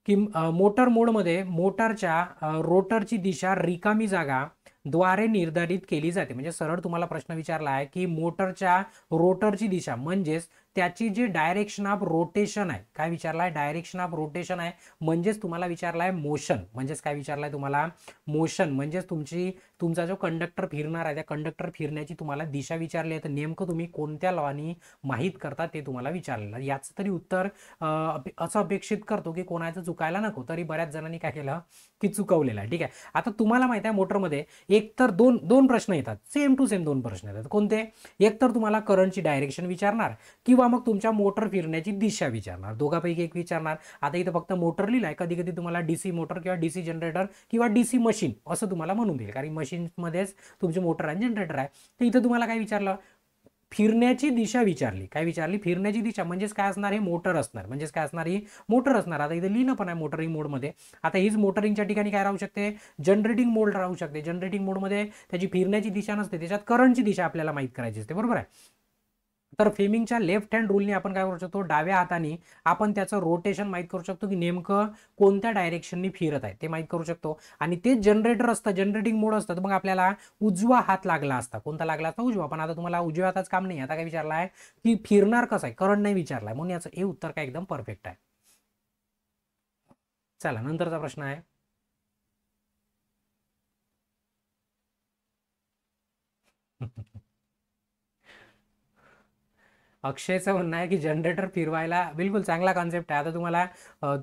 की मोटर मोडमध्ये मोटरच्या रोटरची दिशा रिकामी जागा द्वारे निर्धारित केली जाते म्हणजे सरळ तुम्हाला प्रश्न विचारला आहे की मोटरच्या रोटरची दिशा म्हणजेच त्याची जी डायरेक्शन ऑफ रोटेशन आहे काय विचारलाय डायरेक्शन ऑफ रोटेशन आहे म्हणजेच तुम्हाला विचारलाय मोशन म्हणजेच काय विचारलाय तुम्हाला मोशन म्हणजेच तुमची तुमचा जो कंडक्टर फिरणार आहे त्या कंडक्टर फिरण्याची तुम्हाला दिशा विचारली आहे तर नेमकं तुम्ही कोणत्या लॉनी माहीत करता ते तुम्हाला विचारलेलं याच तरी उत्तर असं अपेक्षित करतो की कोणाचं चुकायला नको तरी बऱ्याच जणांनी काय केलं की चुकवलेलं आहे ठीक आहे आता तुम्हाला माहिती आहे मोटरमध्ये एक तर दोन दोन प्रश्न येतात सेम टू सेम दोन प्रश्न येतात कोणते एक तर तुम्हाला करंटची डायरेक्शन विचारणार किंवा किंवा मग तुमच्या मोटर फिरण्याची दिशा विचारणार दोघापैकी एक विचारणार आता इथं फक्त मोटर लिहिला आहे कधी कधी तुम्हाला डी सी मोटर किंवा डी सी जनरेटर किंवा डी सी मशीन असं तुम्हाला म्हणून देईल कारण मशीनमध्येच तुमचे मोटर आणि जनरेटर आहे तर इथं तुम्हाला काय विचारलं फिरण्याची दिशा विचारली काय विचारली फिरण्याची दिशा म्हणजेच काय असणार हे मोटर असणार म्हणजेच काय असणार ही मोटर असणार आता इथे लिहिणं पण आहे मोटरिंग मोडमध्ये आता हीच मोटरिंगच्या ठिकाणी काय राहू शकते जनरेटिंग मोड राहू शकते जनरेटिंग मोडमध्ये त्याची फिरण्याची दिशा नसते त्याच्यात करंटची दिशा आपल्याला माहीत करायची असते बरोबर आहे तर फेमिंगच्या लेफ्ट हँड रूलने आपण काय करू शकतो डाव्या हाताने आपण त्याचं रोटेशन माहीत करू शकतो की नेमकं कोणत्या डायरेक्शननी फिरत आहे ते माहीत करू शकतो आणि ते जनरेटर असतं जनरेटिंग मोड असतं तर मग आपल्याला उजवा हात लागला असता कोणता लागला असता उजवा पण आता तुम्हाला उजव्या हाताच काम नाही आता काय विचारला आहे की फिरणार कसं आहे करंट नाही विचारला म्हणून याचं हे उत्तर काय एकदम परफेक्ट आहे चला नंतरचा प्रश्न आहे [laughs] अक्षयचं म्हणणं आहे की जनरेटर फिरवायला बिलकुल चांगला कॉन्सेप्ट आहे आता तुम्हाला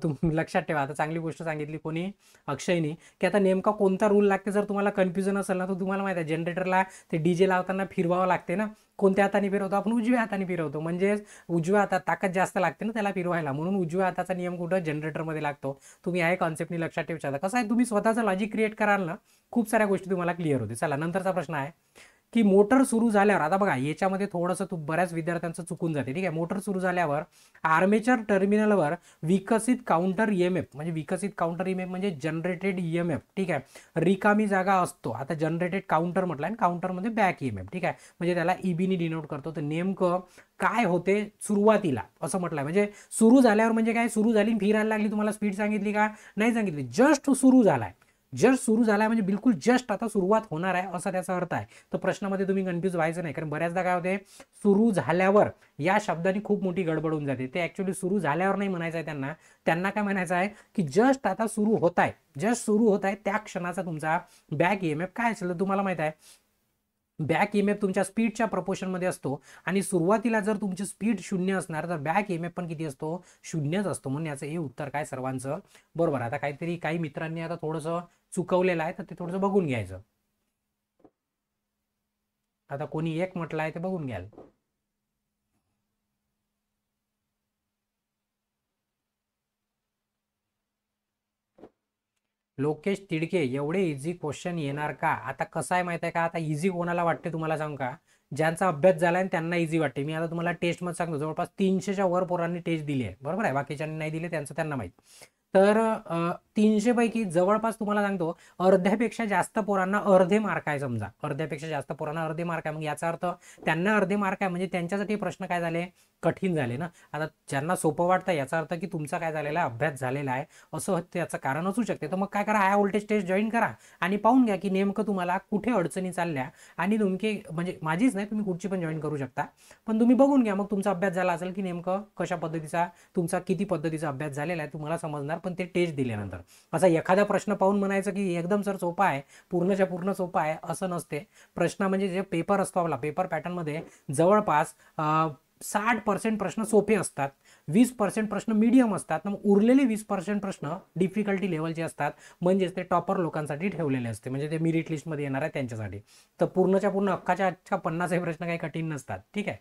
तुम लक्षात ठेवा आता चांगली गोष्ट सांगितली कोणी अक्षयनी की आता नेमका कोणता रूल लागते जर तुम्हाला कन्फ्युजन असेल ना तर तुम्हाला माहिती आहे जनरेटरला ते डी जे लावताना फिरवावं लागते ना कोणत्या हाताने फिरवतो आपण उजव्या हाताने फिरवतो म्हणजे उजव्या हातात ताकद जास्त लागते ना त्याला फिरवायला म्हणून उजव्या हाताचा नियम कुठं जनरेटरमध्ये लागतो तुम्ही आहे कॉन्सेप्टनी लक्षात ठेवू शकता कसं आहे तुम्ही स्वतःचं लॉजिक क्रिएट कराल ना खूप साऱ्या गोष्टी तुम्हाला क्लिअर होते चला नंतरचा प्रश्न आहे की मोटर सुरू झाल्यावर आता बघा याच्यामध्ये थोडंसं तू बऱ्याच विद्यार्थ्यांचं चुकून जाते ठीक आहे मोटर सुरू झाल्यावर आर्मेचर टर्मिनलवर विकसित काउंटर ई एम एफ म्हणजे विकसित काउंटर ई e एफ म्हणजे जनरेटेड ई एम एफ ठीक आहे रिकामी जागा असतो आता जनरेटेड काउंटर म्हटलं आणि काउंटरमध्ये बॅक ई एफ ठीक आहे म्हणजे त्याला ईबीनी e डिनोट करतो तर नेमकं काय होते सुरुवातीला असं म्हटलंय म्हणजे सुरू झाल्यावर म्हणजे काय सुरू झाली फिरायला लागली तुम्हाला स्पीड सांगितली का नाही सांगितली जस्ट सुरू झालाय जस्ट सुरू झाला म्हणजे बिलकुल जस्ट आता सुरुवात होणार आहे असा त्याचा अर्थ आहे तर प्रश्नामध्ये तुम्ही कन्फ्यूज व्हायचं नाही कारण बऱ्याचदा काय होते सुरू झाल्यावर या शब्दाने खूप मोठी गडबड होऊन जाते ते ऍक्च्युली सुरू झाल्यावर नाही म्हणायचं आहे त्यांना त्यांना काय म्हणायचं आहे की जस्ट आता सुरू होत आहे जस्ट सुरू होत आहे त्या क्षणाचा तुमचा बॅक ई एम एफ काय असेल तुम्हाला माहित आहे बॅक एम एफ तुमच्या स्पीडच्या प्रपोशनमध्ये असतो आणि सुरुवातीला जर तुमची स्पीड शून्य असणार तर बॅक एम पण किती असतो शून्यच असतो म्हणून याचं हे उत्तर काय सर्वांचं बरोबर आता काहीतरी काही मित्रांनी आता थोडंसं चुकवलेलं आहे तर ते थोडंसं बघून घ्यायचं आता कोणी एक म्हटलं आहे ते बघून घ्याल लोकेश तिडके एवढे इझी क्वेश्चन येणार का आता कसं आहे माहिती आहे का आता इझी कोणाला वाटते तुम्हाला सांगू का ज्यांचा अभ्यास झाला आहे त्यांना इझी वाटते मी आता तुम्हाला टेस्ट मध्ये सांगतो जवळपास तीनशेच्या वर पोरांनी टेस्ट दिली आहे बरोबर आहे बाकीच्यांनी नाही दिले त्यांचं त्यांना माहित तर तीनशेपैकी जवळपास तुम्हाला सांगतो अर्ध्यापेक्षा जास्त पोरांना अर्धे मार्क आहे समजा अर्ध्यापेक्षा जास्त पोरांना अर्धे मार्क आहे मग याचा अर्थ त्यांना अर्धे मार्क आहे म्हणजे त्यांच्यासाठी प्रश्न काय झाले कठीण झाले ना आता ज्यांना सोपं वाटतं याचा अर्थ की तुमचा काय झालेला आहे अभ्यास झालेला आहे असं त्याचं कारण असू शकते तर मग काय करा हाय व्होल्टेज टेस्ट जॉईन करा आणि पाहून घ्या की नेमकं तुम्हाला कुठे अडचणी चालल्या आणि तुमके म्हणजे माझीच नाही तुम्ही कुठची पण जॉईन करू शकता पण तुम्ही बघून घ्या मग तुमचा अभ्यास झाला असेल की नेमकं कशा पद्धतीचा तुमचा किती पद्धतीचा अभ्यास झालेला आहे तुम्हाला समजणार पण ते टेस्ट दिल्यानंतर असा एखादा प्रश्न पाहून म्हणायचं की एकदम सर सोपा आहे पूर्णच्या पूर्ण सोपा आहे असं नसते प्रश्न म्हणजे जे पेपर असतो आपला पेपर पॅटर्नमध्ये जवळपास साठ पर्सेंट प्रश्न सोपे असतात वीस पर्सेंट प्रश्न मीडियम असतात मग उरलेले वीस पर्सेंट प्रश्न डिफिकल्टी लेवलचे असतात म्हणजेच ते टॉपर लोकांसाठी ठेवलेले असते म्हणजे ते मिरिट लिस्टमध्ये येणार आहे त्यांच्यासाठी तर पूर्णच्या पूर्ण अख्खाच्या अच्छा पन्नास हे प्रश्न काही कठीण नसतात ठीक आहे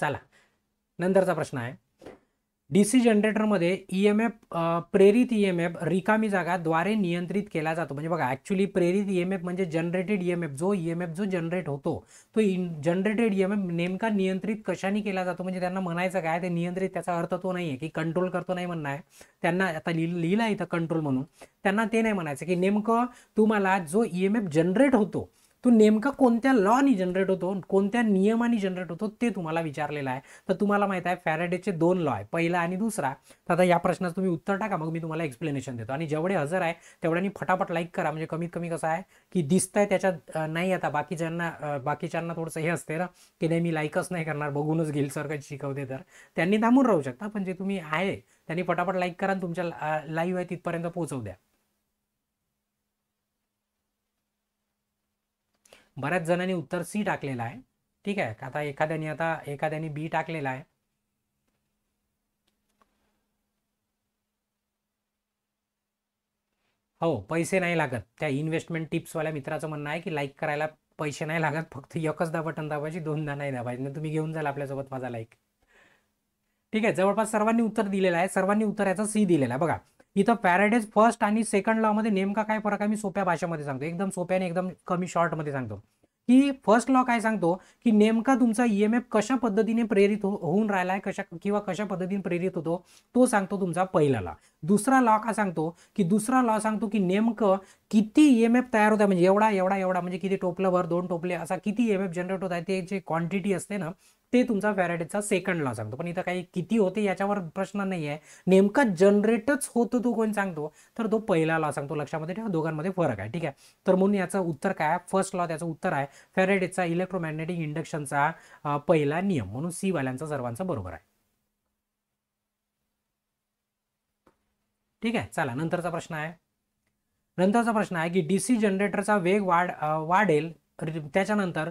चला नंतरचा प्रश्न आहे डी सी जनरेटरमध्ये ई एम एफ प्रेरित ई एम एफ रिकामी जागाद्वारे नियंत्रित केला जातो म्हणजे बघा ॲक्च्युली प्रेरित ई एम एफ म्हणजे जनरेटेड ई एम एफ जो ई एम एफ जो जनरेट होतो तो जनरेटेड ई एम एफ नेमका नियंत्रित कशाने केला जातो म्हणजे त्यांना म्हणायचं काय ते नियंत्रित त्याचा अर्थ तो नाही आहे की कंट्रोल करतो नाही म्हणणं आहे त्यांना आता लिहिलं लिहिला इथं कंट्रोल म्हणून त्यांना ते नाही म्हणायचं की नेमकं तुम्हाला जो ई एम एफ जनरेट होतो तो नेमका कोणत्या लॉनी जनरेट होतो कोणत्या नियमाने जनरेट होतो ते तुम्हाला विचारलेलं आहे तर तुम्हाला माहित आहे फॅरेडेचे दोन लॉ आहे पहिला आणि दुसरा तर आता या प्रश्नाचं तुम्ही उत्तर टाका मग मी तुम्हाला एक्सप्लेनेशन देतो आणि जेवढे हजर आहे तेवढ्यानी फटाफट लाईक करा म्हणजे कमीत कमी कसं आहे की दिसतंय त्याच्यात नाही आता बाकीच्यांना बाकीच्यांना थोडंसं हे असते ना की नाही मी लाईकच नाही करणार बघूनच घेईल सर काही शिकवते तर त्यांनी थांबून राहू शकता पण जे तुम्ही आहे त्यांनी फटाफट लाईक करा आणि तुमच्या लाईव्ह आहे तिथपर्यंत पोहोचवू द्या बऱ्याच जणांनी उत्तर सी टाकलेलं आहे ठीक आहे आता एखाद्याने आता एखाद्याने बी टाकलेला आहे हो पैसे नाही लागत त्या इन्व्हेस्टमेंट टिप्सवाल्या मित्राचं म्हणणं आहे की लाईक करायला पैसे नाही लागत फक्त एकचदा बटन दाबायची दोनदा नाही दाबायचे तुम्ही घेऊन जाल आपल्यासोबत माझा लाईक ठीक आहे जवळपास सर्वांनी उत्तर दिलेलं आहे सर्वांनी उत्तर याचं सी दिलेलं आहे बघा इथं पॅराडेज फर्स्ट आणि सेकंड लॉ मध्ये नेमका काय फरक आहे मी सोप्या भाषेमध्ये सांगतो एकदम सोप्या आणि एकदम कमी शॉर्टमध्ये सांगतो की फर्स्ट लॉ काय सांगतो की नेमका तुमचा ई एम एफ कशा पद्धतीने प्रेरित हो-, होऊन राहिला आहे कशा किंवा कशा पद्धतीने प्रेरित होतो तो सांगतो तुमचा पहिला लॉ दुसरा लॉ का सांगतो की दुसरा लॉ सांगतो की नेमकं किती ई एम एफ तयार होत आहे म्हणजे एवढा एवढा एवढा म्हणजे किती टोपलं भर दोन टोपले असा किती ई एम एफ जनरेट होत आहे जे क्वांटिटी असते ना ते तुमचा फॅरेडेचा सेकंड लॉ सांगतो पण इथं काही किती होते याच्यावर प्रश्न नाही आहे नेमका जनरेटच होतो तू कोण सांगतो तर तो पहिला लॉ सांगतो लक्षामध्ये ठेवा दोघांमध्ये फरक आहे ठीक आहे तर म्हणून याचं उत्तर काय आहे फर्स्ट लॉ त्याचं उत्तर आहे फॅरेडेचा इलेक्ट्रोमॅग्नेटिक इंडक्शनचा पहिला नियम म्हणून सी वाल्यांचा सर्वांचा बरोबर आहे ठीक आहे चला नंतरचा प्रश्न आहे नंतरचा प्रश्न आहे की डीसी जनरेटरचा वेग वाढ वाढेल त्याच्यानंतर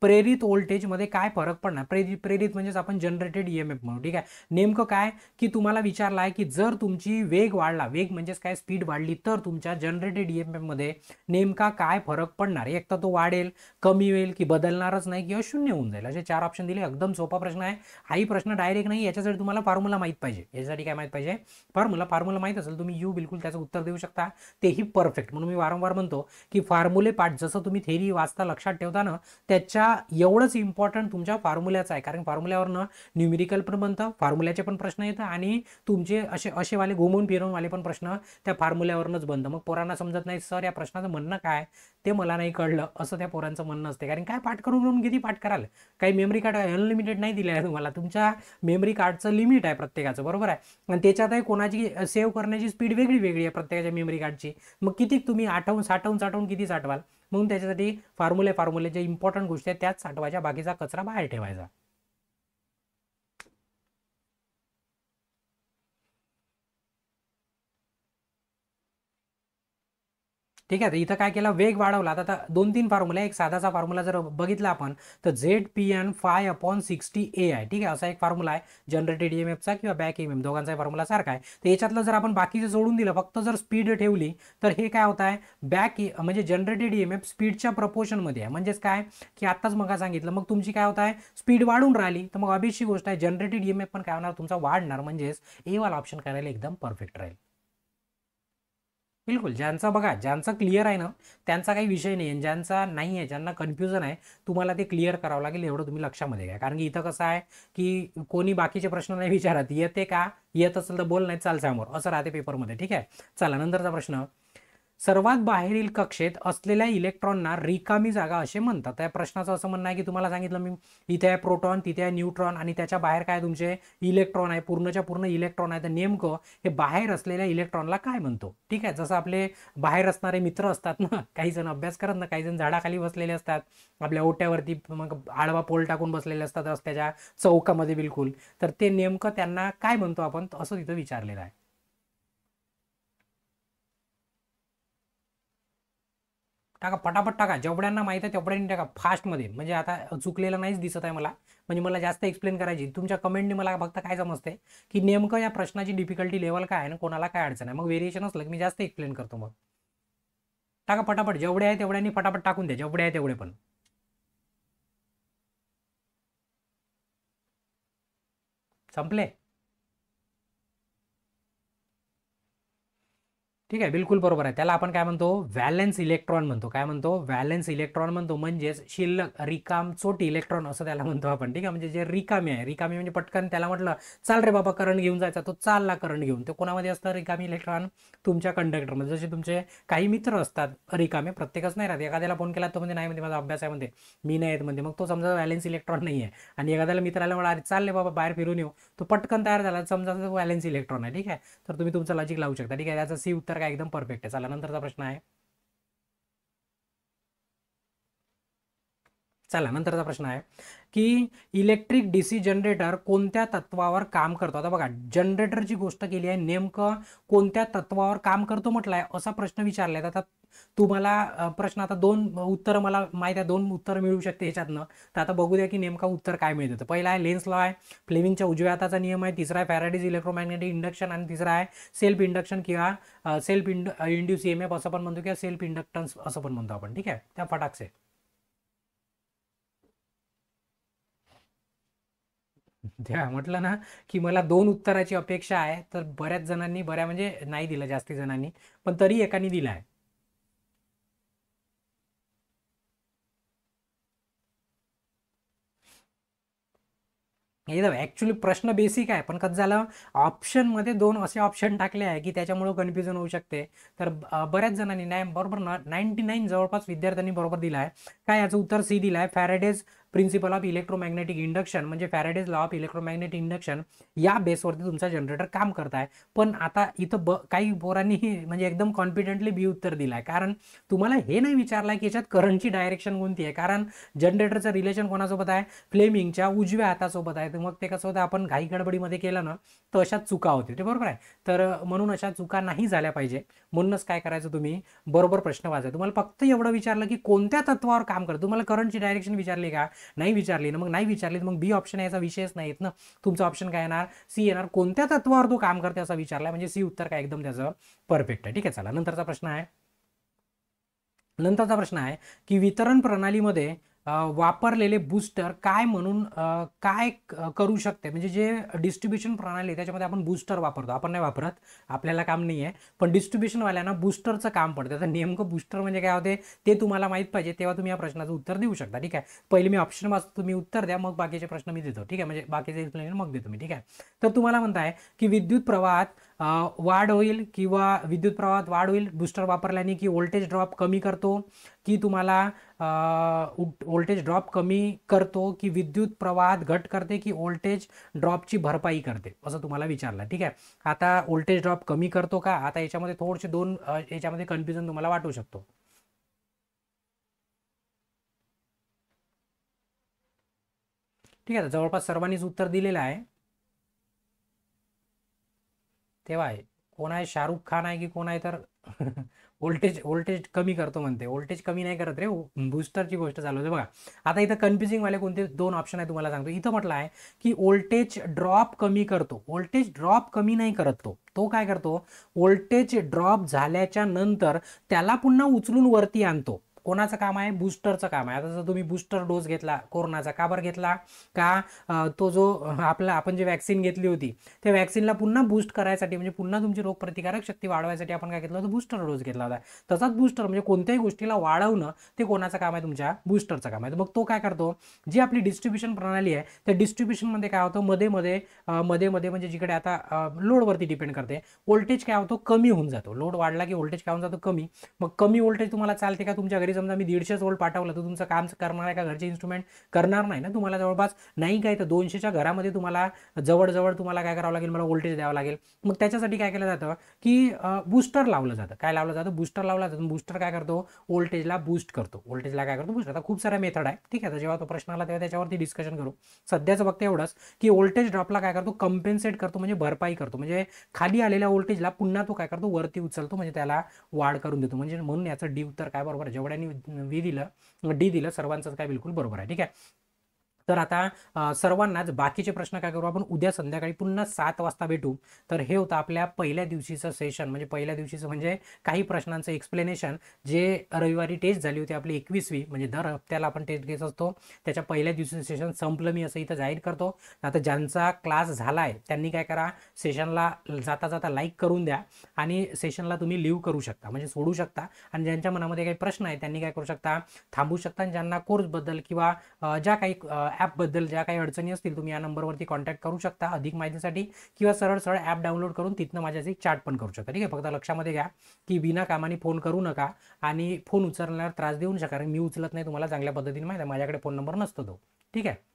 प्रेरित व्होल्टेजमध्ये काय फरक पडणार प्रेरित प्रेरित म्हणजेच आपण जनरेटेड ई एम एफ म्हणू ठीक आहे नेमकं काय की तुम्हाला विचारला आहे की जर तुमची वेग वाढला वेग म्हणजेच काय स्पीड वाढली तर तुमच्या जनरेटेड ई एम एफमध्ये नेमका काय फरक पडणार एक तर तो वाढेल कमी होईल की बदलणारच नाही किंवा शून्य होऊन जाईल असे चार ऑप्शन दिले एकदम सोपा प्रश्न आहे हाही प्रश्न डायरेक्ट नाही याच्यासाठी तुम्हाला फॉर्म्युला माहीत पाहिजे याच्यासाठी काय माहीत पाहिजे फॉर्म्युला फॉर्म्युला माहीत असेल तुम्ही यू बिलकुल त्याचं उत्तर देऊ शकता तेही परफेक्ट म्हणून मी वारंवार म्हणतो की फॉर्म्युले पाठ जसं तुम्ही थेरी वाचता असतं लक्षात ठेवताना त्याच्या एवढंच इम्पॉर्टंट तुमच्या फॉर्म्युल्याचं आहे कारण फॉर्म्युल्यावरनं न्यूमेरिकल पण बनतं फॉर्म्युल्याचे पण प्रश्न येतं आणि तुमचे असे असे वाले घुमवून घुमून वाले पण प्रश्न त्या फॉर्म्युल्यावरूनच बनतं मग पोरांना समजत नाही सर या प्रश्नाचं म्हणणं काय ते मला नाही कळलं असं त्या पोरांचं म्हणणं असते कारण काय पाठ करून किती पाठ कराल काही मेमरी कार्ड अनलिमिटेड नाही दिले आहे तुम्हाला तुमच्या मेमरी कार्डचं लिमिट आहे प्रत्येकाचं बरोबर आहे आणि त्याच्यातही कोणाची सेव्ह करण्याची स्पीड वेगळी वेगळी आहे प्रत्येकाच्या मेमरी कार्डची मग किती तुम्ही आठवून साठवून साठवून किती साठवाल मग त्याच्यासाठी फॉर्म्युले फॉर्म्युले जे इम्पॉर्टंट गोष्टी आहेत त्याच साठवायच्या बाकीचा कचरा बाहेर ठेवायचा ठीक आहे तर इथं काय केलं वेग वाढवला आता दोन तीन फॉर्म्युला एक साधाचा फॉर्म्युला जर बघितला आपण तर Z P N phi upon sixty A आहे ठीक आहे असा एक फॉर्म्युला आहे जनरेटेड एम एफचा किंवा बॅक एम एम दोघांचा फॉर्म्युला सारखा आहे तर याच्यातलं जर आपण बाकीचं जोडून दिलं फक्त जर स्पीड ठेवली तर हे काय होत आहे बॅक e, म्हणजे जनरेटेड एम एफ स्पीडच्या प्रपोशनमध्ये आहे म्हणजेच काय की आत्ताच मग सांगितलं मग तुमची काय होत आहे स्पीड वाढून राहिली तर मग अभिषेक गोष्ट आहे जनरेटेड एम एफ पण काय होणार तुमचा वाढणार म्हणजेच ए वाला ऑप्शन करायला एकदम परफेक्ट राहील बिलकुल ज्यांचा बघा ज्यांचा क्लिअर आहे ना त्यांचा काही विषय नाही आहे ज्यांचा नाही आहे ज्यांना कन्फ्युजन आहे तुम्हाला ते क्लिअर करावं लागेल एवढं तुम्ही लक्षामध्ये घ्या कारण की इथं कसं आहे की कोणी बाकीचे प्रश्न नाही विचारत येते का येत असेल तर बोल नाही चाल समोर असं राहते पेपरमध्ये ठीक आहे चला नंतरचा प्रश्न सर्वात बाहेरील कक्षेत असलेल्या इलेक्ट्रॉनना रिकामी जागा असे म्हणतात या प्रश्नाचं असं म्हणणं आहे की तुम्हाला सांगितलं मी इथे आहे प्रोटॉन तिथे आहे न्यूट्रॉन आणि त्याच्या बाहेर काय तुमचे इलेक्ट्रॉन आहे पूर्णच्या पूर्ण इलेक्ट्रॉन आहे तर नेमकं हे बाहेर असलेल्या इलेक्ट्रॉनला काय म्हणतो ठीक आहे जसं आपले बाहेर असणारे मित्र असतात ना [laughs] काही जण अभ्यास करत ना काही जण झाडाखाली बसलेले असतात आपल्या ओट्यावरती मग आळवा पोल टाकून बसलेले असतात रस्त्याच्या चौकामध्ये बिलकुल तर ते नेमकं त्यांना काय म्हणतो आपण असं तिथं विचारलेलं आहे टाका पटापट टाका जेवढ्यांना माहीत आहे तेवढ्यांनी टाका फास्टमध्ये म्हणजे आता चुकलेलं नाहीच दिसत आहे मला म्हणजे मला जास्त एक्सप्लेन करायची तुमच्या कमेंटने मला फक्त काय समजते की नेमकं या प्रश्नाची डिफिकल्टी लेवल काय आहे ना कोणाला काय अडचण आहे मग व्हेरिएशन असलं की मी जास्त एक्सप्लेन करतो मग टाका पटापट जेवढे आहे तेवढ्यांनी फटाफट टाकून द्या जेवढे आहे तेवढे पण संपले ठीक आहे बिलकुल बरोबर आहे त्याला आपण काय म्हणतो व्हॅलेन्स इलेक्ट्रॉन म्हणतो काय म्हणतो व्हॅलेन्स इलेक्ट्रॉन म्हणतो म्हणजेच शिल्लक रिकाम चोटी इलेक्ट्रॉन असं त्याला म्हणतो आपण ठीक आहे म्हणजे जे रिकामी आहे रिकामी म्हणजे पटकन त्याला म्हटलं चाल रे बाबा करंट घेऊन जायचा तो चालला करंट घेऊन तो कोणामध्ये असतं रिकामी इलेक्ट्रॉन तुमच्या कंडक्टर कंडक्टरमध्ये जसे तुमचे काही मित्र असतात रिकामे प्रत्येकच नाही राहत एखाद्याला फोन केला तो म्हणजे नाही म्हणजे माझा अभ्यास आहे म्हणते मी नाही येत म्हणते मग तो समजा व्हॅलेन्स इलेक्ट्रॉन नाही आहे आणि एखाद्याला मित्राला म्हणा अरे रे बाबा बाहेर फिरून येऊ तो पटकन तयार झाला समजा व्हॅलेन्स इलेक्ट्रॉन आहे ठीक आहे तर तुम्ही तुमचा लॉजिक लावू शकता ठीक आहे त्याचं सी उत्तर का एकदम परफेक्ट आहे चला प्रश्न आहे चला नंतरचा प्रश्न आहे की इलेक्ट्रिक डी सी जनरेटर कोणत्या तत्वावर काम करतो आता बघा जनरेटरची गोष्ट केली आहे नेमकं कोणत्या तत्वावर काम करतो म्हटलं आहे असा प्रश्न विचारलाय आता तुम्हाला प्रश्न आता दोन उत्तर मला माहीत आहे दोन उत्तर मिळू शकते ह्याच्यातनं तर आता बघू द्या की नेमका उत्तर काय मिळतं पहिला आहे लेन्स लॉ आहे फ्लेमिंगच्या उजव्या हाताचा नियम आहे तिसरा आहे फॅराडीज इलेक्ट्रोमॅग्नेटिक इंडक्शन आणि तिसरा आहे सेल्फ इंडक्शन किंवा सेल्फ इंड इंड्यूस एम असं पण म्हणतो किंवा सेल्फ इंडक्टन्स असं पण म्हणतो आपण ठीक आहे त्या फटाकसे द्या [laughs] म्हटलं ना की मला दोन उत्तराची अपेक्षा आहे तर बऱ्याच जणांनी बऱ्या म्हणजे नाही दिलं जास्ती जणांनी पण तरी एकाने दिला आहे एकदम प्रश्न बेसिक आहे पण कसं झालं ऑप्शन मध्ये दोन असे ऑप्शन टाकले आहे की त्याच्यामुळे कन्फ्युजन होऊ शकते तर बऱ्याच जणांनी नाही बरोबर नाईन्टी नाईन जवळपास विद्यार्थ्यांनी बरोबर दिला आहे काय याचं उत्तर सी दिलं आहे Faraday's principle of electromagnetic induction म्हणजे Faraday's law of electromagnetic induction या बेसवरती तुमचा जनरेटर काम करत आहे पण आता इथं ब काही पोरांनीही म्हणजे एकदम कॉन्फिडेंटली बी उत्तर दिलं आहे कारण तुम्हाला हे नाही विचारलं की याच्यात करंटची डायरेक्शन कोणती आहे कारण जनरेटरचं रिलेशन कोणासोबत आहे फ्लेमिंगच्या उजव्या हातासोबत आहे तर मग ते कसं होतं आपण घाई गडबडीमध्ये केलं ना तर अशा चुका होते ते बरोबर आहे तर म्हणून अशा चुका नाही झाल्या पाहिजे म्हणूनच काय करायचं तुम्ही बरोबर प्रश्न वाचाय तुम्हाला फक्त एवढं विचारलं की कोणत्या तत्वावर काम करतं तुम्हाला करंटची डायरेक्शन विचारली का नाही विचारली ना मग नाही विचारली मग बी ऑप्शन याचा विषयच नाही येत ना तुमचा ऑप्शन काय येणार सी येणार कोणत्या तत्वावर तो काम करते असा विचारला म्हणजे सी उत्तर काय एकदम त्याचं परफेक्ट आहे ठीक आहे चला नंतरचा प्रश्न आहे नंतरचा प्रश्न आहे की वितरण प्रणालीमध्ये वापरलेले बूस्टर काय म्हणून काय करू शकते म्हणजे जे डिस्ट्रीब्युशन प्रणाली आहे त्याच्यामध्ये आपण बूस्टर वापरतो आपण नाही वापरत आपल्याला काम नाही आहे पण डिस्ट्रीब्युशनवाल्यांना बूस्टरचं काम पडतं तर नेमकं बूस्टर म्हणजे काय होते ते तुम्हाला माहीत पाहिजे तेव्हा तुम्ही या प्रश्नाचं उत्तर देऊ शकता ठीक आहे पहिले मी ऑप्शन वाचतो तुम्ही उत्तर द्या मग बाकीचे प्रश्न मी देतो ठीक आहे म्हणजे बाकीचे एक्सप्लेनेशन मग देतो मी ठीक आहे तर तुम्हाला म्हणताय की विद्युत प्रवाहात वाढ होईल किंवा विद्युत प्रवाहात वाढ होईल बूस्टर वापरल्याने की व्होल्टेज ड्रॉप कमी करतो की तुम्हाला वोल्टेज ड्रॉप कमी करतो की विद्युत प्रवाह घट करते की ड्रॉप ड्रॉपची भरपाई करते असं तुम्हाला विचारलं ठीक आहे आता वोल्टेज ड्रॉप कमी करतो का आता याच्यामध्ये थोडेसे दोन याच्यामध्ये कन्फ्युजन तुम्हाला वाटू शकतो ठीक आहे जवळपास सर्वांनीच उत्तर दिलेलं आहे तेव्हा आहे कोण आहे शाहरुख खान आहे की कोण आहे तर [laughs] व्होल्टेज व्होल्टेज कमी करतो म्हणते व्होल्टेज कमी नाही करत रे बूस्टरची गोष्ट चालू होते बघा आता इथं वाले कोणते दोन ऑप्शन आहे तुम्हाला सांगतो इथं म्हटलं आहे की व्होल्टेज ड्रॉप कमी करतो व्होल्टेज ड्रॉप कमी नाही करत तो तो काय करतो व्होल्टेज ड्रॉप झाल्याच्या नंतर त्याला पुन्हा उचलून वरती आणतो कोणाचं काम आहे बूस्टरचं काम आहे आता जर तुम्ही बूस्टर डोस घेतला कोरोनाचा का बरं घेतला का तो जो आपला आपण जे वॅक्सिन घेतली होती त्या वॅक्सिनला पुन्हा बूस्ट करायसाठी म्हणजे पुन्हा तुमची रोगप्रतिकारक शक्ती वाढवायसाठी आपण काय घेतलं होतं बूस्टर डोस घेतला होता तसाच बूस्टर म्हणजे कोणत्याही गोष्टीला वाढवणं ते कोणाचं काम आहे तुमच्या बूस्टरचं काम आहे मग तो काय करतो जी आपली डिस्ट्रीब्युशन प्रणाली आहे त्या डिस्ट्रीब्युशनमध्ये काय होतं मध्ये मध्ये मध्ये मध्ये म्हणजे जिकडे आता लोडवरती डिपेंड करते व्होल्टेज काय होतो कमी होऊन जातो लोड वाढला की व्होल्टेज काय होऊन जातो कमी मग कमी व्होल्टेज तुम्हाला चालते का तुमच्याकडे जरी समजा मी दीडशेच सोल्ड पाठवलं तर तुमचं काम करणार आहे का घरचे इन्स्ट्रुमेंट करणार नाही ना तुम्हाला जवळपास नाही काय तर दोनशेच्या घरामध्ये तुम्हाला जवळजवळ तुम्हाला काय करावं लागेल मला व्होल्टेज द्यावं लागेल मग त्याच्यासाठी काय केलं जातं की बूस्टर लावलं जातं काय लावलं जातं बूस्टर लावलं जातं बूस्टर काय करतो व्होल्टेजला बूस्ट करतो व्होल्टेजला काय करतो बुस्टर आता खूप साऱ्या मेथड आहे ठीक आहे जेव्हा तो प्रश्न आला तेव्हा त्याच्यावरती डिस्कशन करू सध्याचं बघते एवढंच की व्होल्टेज ड्रॉपला काय करतो कम्पेन्सेट करतो म्हणजे भरपाई करतो म्हणजे खाली आलेल्या व्होल्टेजला पुन्हा तो काय करतो वरती उचलतो म्हणजे त्याला वाढ करून देतो म्हणजे म्हणून याचं डी उत्तर काय बरोबर जेवढ्या आणि व्ही दिलं डी दिलं सर्वांचं काय बिलकुल बरोबर आहे ठीक आहे तर आता सर्वांनाच बाकीचे प्रश्न काय करू आपण उद्या संध्याकाळी पुन्हा सात वाजता भेटू तर हे होतं आपल्या पहिल्या दिवशीचं सेशन म्हणजे पहिल्या दिवशीचं म्हणजे काही प्रश्नांचं एक्सप्लेनेशन जे रविवारी टेस्ट झाली होती आपली एकवीसवी म्हणजे दर हप्त्याला आपण टेस्ट घेत असतो त्याच्या पहिल्या दिवशीचं सेशन संपलं मी असं इथं जाहीर करतो आता ज्यांचा क्लास झाला आहे त्यांनी काय करा सेशनला जाता जाता लाईक करून द्या आणि सेशनला तुम्ही लिव्ह करू शकता म्हणजे सोडू शकता आणि ज्यांच्या मनामध्ये काही प्रश्न आहे त्यांनी काय करू शकता थांबू शकता आणि ज्यांना कोर्सबद्दल किंवा ज्या काही ॲपबद्दल ज्या काही अडचणी असतील तुम्ही या नंबरवरती कॉन्टॅक्ट करू शकता अधिक माहितीसाठी किंवा सरळ सरळ ॲप डाउनलोड करून तिथनं माझ्याशी चॅट पण करू शकता ठीक आहे फक्त लक्षामध्ये घ्या की विना कामाने फोन करू नका आणि फोन उचलण्यावर त्रास देऊ नका कारण मी उचलत नाही तुम्हाला चांगल्या पद्धतीने माहिती आहे माझ्याकडे फोन नंबर नसतो तो ठीक आहे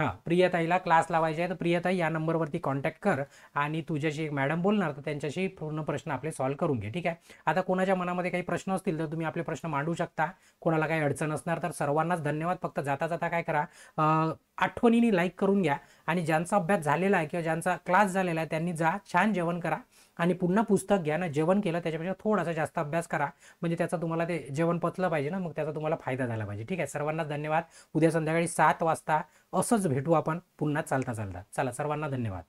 हां प्रियताईला क्लास लावायचे आहे तर प्रियताई या नंबरवरती कॉन्टॅक्ट कर आणि तुझ्याशी एक मॅडम बोलणार तर त्यांच्याशी पूर्ण प्रश्न आपले सॉल्व्ह करून घे ठीक आहे आता कोणाच्या मनामध्ये काही प्रश्न असतील तर तुम्ही आपले प्रश्न मांडू शकता कोणाला काही अडचण असणार तर सर्वांनाच धन्यवाद फक्त जाता जाता काय करा आठवणीने लाईक करून घ्या आणि ज्यांचा अभ्यास झालेला आहे किंवा ज्यांचा क्लास झालेला आहे त्यांनी जा छान जेवण करा आणि पुन्हा पुस्तक घ्या ना जेवण केलं त्याच्यापेक्षा थोडासा जास्त अभ्यास करा म्हणजे त्याचा तुम्हाला ते जेवण पचलं पाहिजे ना मग त्याचा तुम्हाला फायदा झाला पाहिजे ठीक आहे सर्वांना धन्यवाद उद्या संध्याकाळी सात वाजता असंच भेटू आपण पुन्हा चालता चालता चला सर्वांना धन्यवाद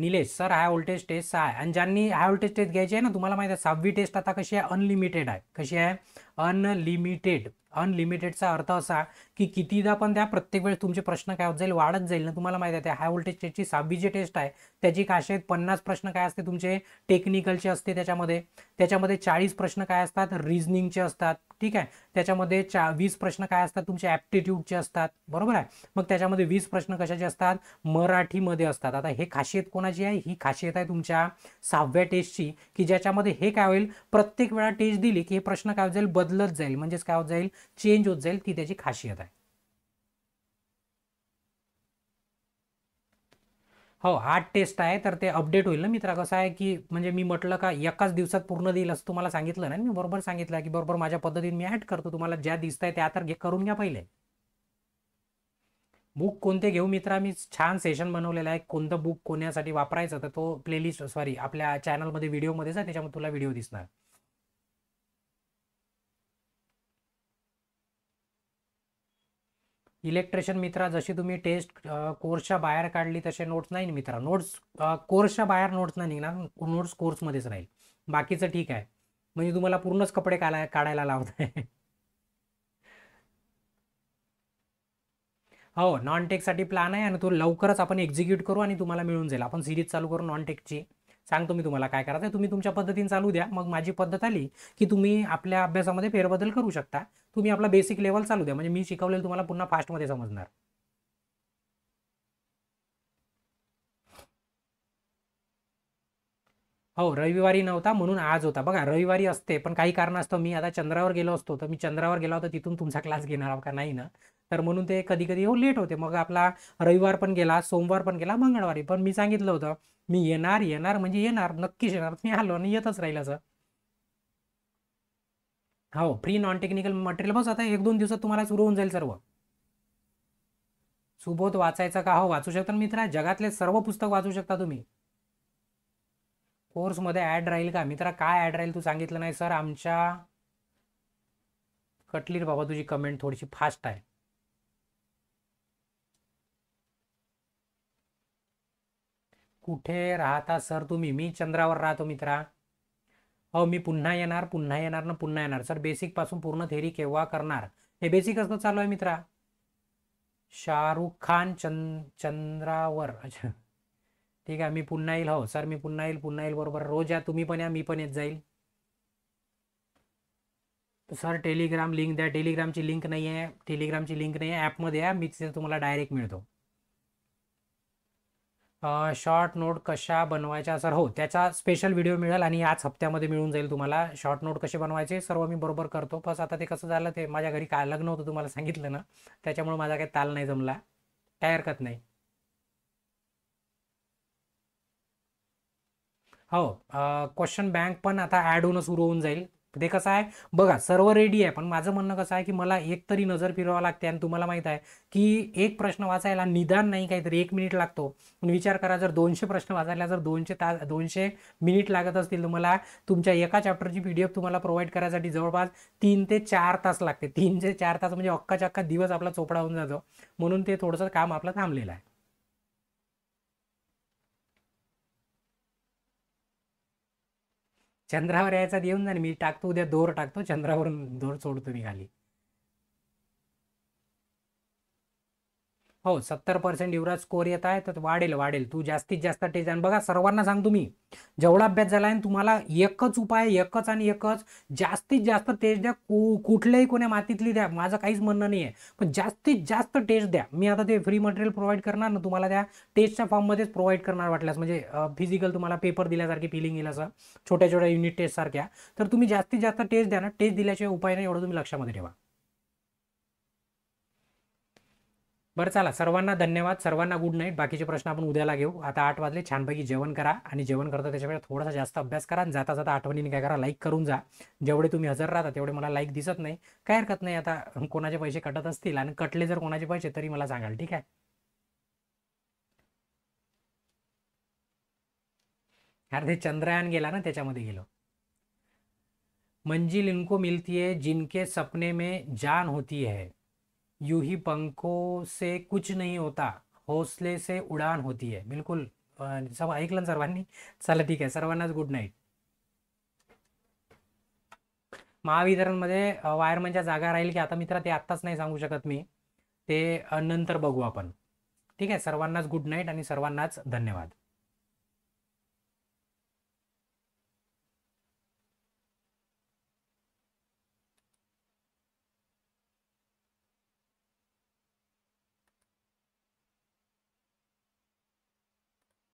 Nilesh sir high voltage test सहा आहे आणि ज्यांनी हाय व्होल्टेज टेस्ट घ्यायची आहे ना तुम्हाला माहिती आहे सहावी टेस्ट आता कशी आहे अनलिमिटेड आहे कशी आहे अनलिमिटेड अनलिमिटेडचा अर्थ असा की कितीदा पण त्या प्रत्येक वेळेस तुमचे प्रश्न काय होत जाईल वाढत जाईल ना तुम्हाला माहिती आहे त्या हाय व्होल्टेज टेस्टची सहावी जी टेस्ट आहे त्याची काशेत पन्नास प्रश्न काय असते तुमचे टेक्निकलचे असते त्याच्यामध्ये त्याच्यामध्ये चाळीस प्रश्न काय असतात रिजनिंगचे असतात ठीक आहे त्याच्यामध्ये चा वीस प्रश्न काय असतात तुमचे ॲप्टिट्यूडचे असतात बरोबर आहे मग त्याच्यामध्ये वीस प्रश्न कशाचे असतात मराठीमध्ये असतात आता हे खासियत कोणाची आहे ही खासियत आहे तुमच्या सहाव्या टेस्टची की ज्याच्यामध्ये हे काय होईल प्रत्येक वेळा टेस्ट दिली की हे प्रश्न काय होईल बदल बदलत जाईल म्हणजेच काय होत जाईल चेंज होत जाईल ती त्याची खासियत आहे हो हार्ड टेस्ट आहे तर ते अपडेट होईल ना मित्रा कसं आहे की म्हणजे मी म्हटलं का एकाच दिवसात पूर्ण देईल असं तुम्हाला सांगितलं ना मी बरोबर सांगितलं की बरोबर माझ्या पद्धतीने मी ऍड करतो तुम्हाला ज्या दिसत आहे त्या तर करून घ्या पहिले बुक कोणते घेऊ मित्रा मी छान सेशन बनवलेलं आहे कोणतं बुक कोण्यासाठी वापरायचं तर तो प्लेलिस्ट सॉरी आपल्या चॅनलमध्ये व्हिडिओमध्येच आहे त्याच्यामध्ये तुला व्हिडिओ दिसणार इलेक्ट्रिशियन मित्रा जशी तुम्ही टेस्ट कोर्सच्या बाहेर काढली तसे नोट्स नाही मित्रा नोट्स कोर्सच्या बाहेर नोट्स नाही निघणार नोट्स कोर्समध्येच राहील बाकीचं ठीक आहे म्हणजे तुम्हाला पूर्णच कपडे काला काढायला लावत आहे हो नॉन साठी प्लॅन आहे आणि तो लवकरच आपण एक्झिक्यूट करू आणि तुम्हाला मिळून जाईल आपण सिरीज चालू करू नॉन टेकची सांगतो मी तुम्हाला काय करायचं तुम्ही तुमच्या पद्धतीने चालू द्या मग माझी पद्धत आली की तुम्ही आपल्या अभ्यासामध्ये फेरबदल करू शकता तुम्ही आपला बेसिक लेवल चालू द्या म्हणजे मी शिकवलेलं तुम्हाला पुन्हा फास्टमध्ये समजणार हो रविवारी नव्हता म्हणून आज होता बघा रविवारी असते पण काही कारण असतं मी आता चंद्रावर गेलो असतो तर मी चंद्रावर गेला होता तिथून तुमचा क्लास घेणार का नाही ना तर म्हणून ते कधी कधी हो लेट होते मग आपला रविवार पण गेला सोमवार पण गेला मंगळवारी पण मी सांगितलं होतं मी येणार येणार म्हणजे येणार नक्कीच येणार मी आलो आणि येतच राहील असं हो फ्री नॉन टेक्निकल मटेरियल बस आता एक दोन दिवसात तुम्हाला सुरू होऊन जाईल सर्व सुबोध वाचायचा का हो वाचू शकता मित्रा जगातले सर्व पुस्तक वाचू शकता तुम्ही कोर्समध्ये ॲड राहील का मित्रा काय ॲड राहील तू सांगितलं नाही सर आमच्या कटलीर बाबा तुझी कमेंट थोडीशी फास्ट आहे कुठे राहता सर तुम्ही मी चंद्रावर राहतो मित्रा अहो मी पुन्हा येणार पुन्हा येणार ना पुन्हा येणार सर बेसिक पासून पूर्ण थेरी केव्हा करणार हे बेसिक असं चालू आहे मित्रा शाहरुख खान चंद चंद्रावर अच्छा ठीक आहे मी पुन्हा येईल हो सर मी पुन्हा येईल पुन्हा येईल बरोबर रोज या तुम्ही पण या मी पण येत जाईल सर टेलिग्राम लिंक द्या टेलिग्रामची लिंक नाही आहे टेलिग्रामची लिंक नाही आहे ॲपमध्ये या मी तुम्हाला डायरेक्ट मिळतो शॉर्ट नोट कशा बनवायच्या सर हो त्याचा स्पेशल व्हिडिओ मिळेल आणि याच हप्त्यामध्ये मिळून जाईल तुम्हाला शॉर्ट नोट कसे बनवायचे सर्व मी बरोबर करतो बस आता ते कसं झालं ते माझ्या घरी काय लग्न होतं तुम्हाला सांगितलं ना त्याच्यामुळे माझा काही ताल नाही जमला काय हरकत नाही हो क्वेश्चन बँक पण आता ॲड होणं सुरू होऊन जाईल ते कसं आहे बघा सर्व रेडी आहे पण माझं म्हणणं कसं आहे की मला एक तरी नजर फिरवावं लागते आणि तुम्हाला माहित आहे की एक प्रश्न वाचायला निदान नाही काहीतरी एक मिनिट लागतो पण विचार करा जर दोनशे प्रश्न वाचायला जर दोनशे तास दोनशे मिनिट लागत असतील तर मला तुमच्या एका चॅप्टरची पी डी एफ तुम्हाला प्रोव्हाइड करायसाठी जवळपास तीन ते चार तास लागते तीन ते चार तास म्हणजे अक्का दिवस आपला चोपडा होऊन जातो म्हणून ते थोडंसं काम आपलं थांबलेलं आहे चंद्रावर यायचा येऊन जा मी टाकतो उद्या दोर टाकतो चंद्रावरून दोर सोडतो मी खाली हो सत्तर पर्सेंट युवराज स्कोर येत आहे तर वाढेल वाढेल तू जास्तीत जास्त टेस्ट आणि बघा सर्वांना सांगतो मी जेवढा अभ्यास झाला आहे तुम्हाला एकच उपाय एकच आणि एकच जास्तीत जास्त टेस्ट द्या कुठल्याही कोण्या मातीतली द्या माझं काहीच म्हणणं नाही आहे पण जास्तीत जास्त टेस्ट द्या मी आता ते फ्री मटेरियल प्रोव्हाइड करणार ना तुम्हाला त्या टेस्टच्या फॉर्ममध्येच प्रोव्हाइड करणार वाटल्यास म्हणजे फिजिकल तुम्हाला पेपर दिल्यासारखी फिलिंग येईल असं छोट्या छोट्या युनिट टेस्टसारख्या तर तुम्ही जास्तीत जास्त टेस्ट द्या ना टेस्ट दिल्याशिवाय उपाय नाही एवढं तुम्ही लक्षामध्ये ठेवा बरं चला सर्वांना धन्यवाद सर्वांना गुड नाईट बाकीचे प्रश्न आपण उद्याला घेऊ आता आठ वाजले छानपैकी जेवण करा आणि जेवण करता त्याच्यामुळे थोडासा जास्त अभ्यास करा आणि जाता जाता आठवणीने काय करा लाईक करून जा जेवढे तुम्ही हजर राहता तेवढे मला लाईक दिसत नाही काय हरकत नाही आता कोणाचे पैसे कटत असतील आणि कटले जर कोणाचे पैसे तरी मला सांगाल ठीक आहे अरे चंद्रयान गेला ना त्याच्यामध्ये गेलो मंजिल इनको मिलती है जिनके सपने में जान होती है युही ही पंखों से कुछ नहीं होता हौसले से उडान होती है बिलकुल सब ऐकलं ना सर्वांनी चला ठीक आहे सर्वांनाच गुड नाईट वायर वायरमनच्या जागा राहील की आता मित्र ते आत्ताच नाही सांगू शकत मी ते नंतर बघू आपण ठीक आहे सर्वांनाच गुड नाईट आणि सर्वांनाच धन्यवाद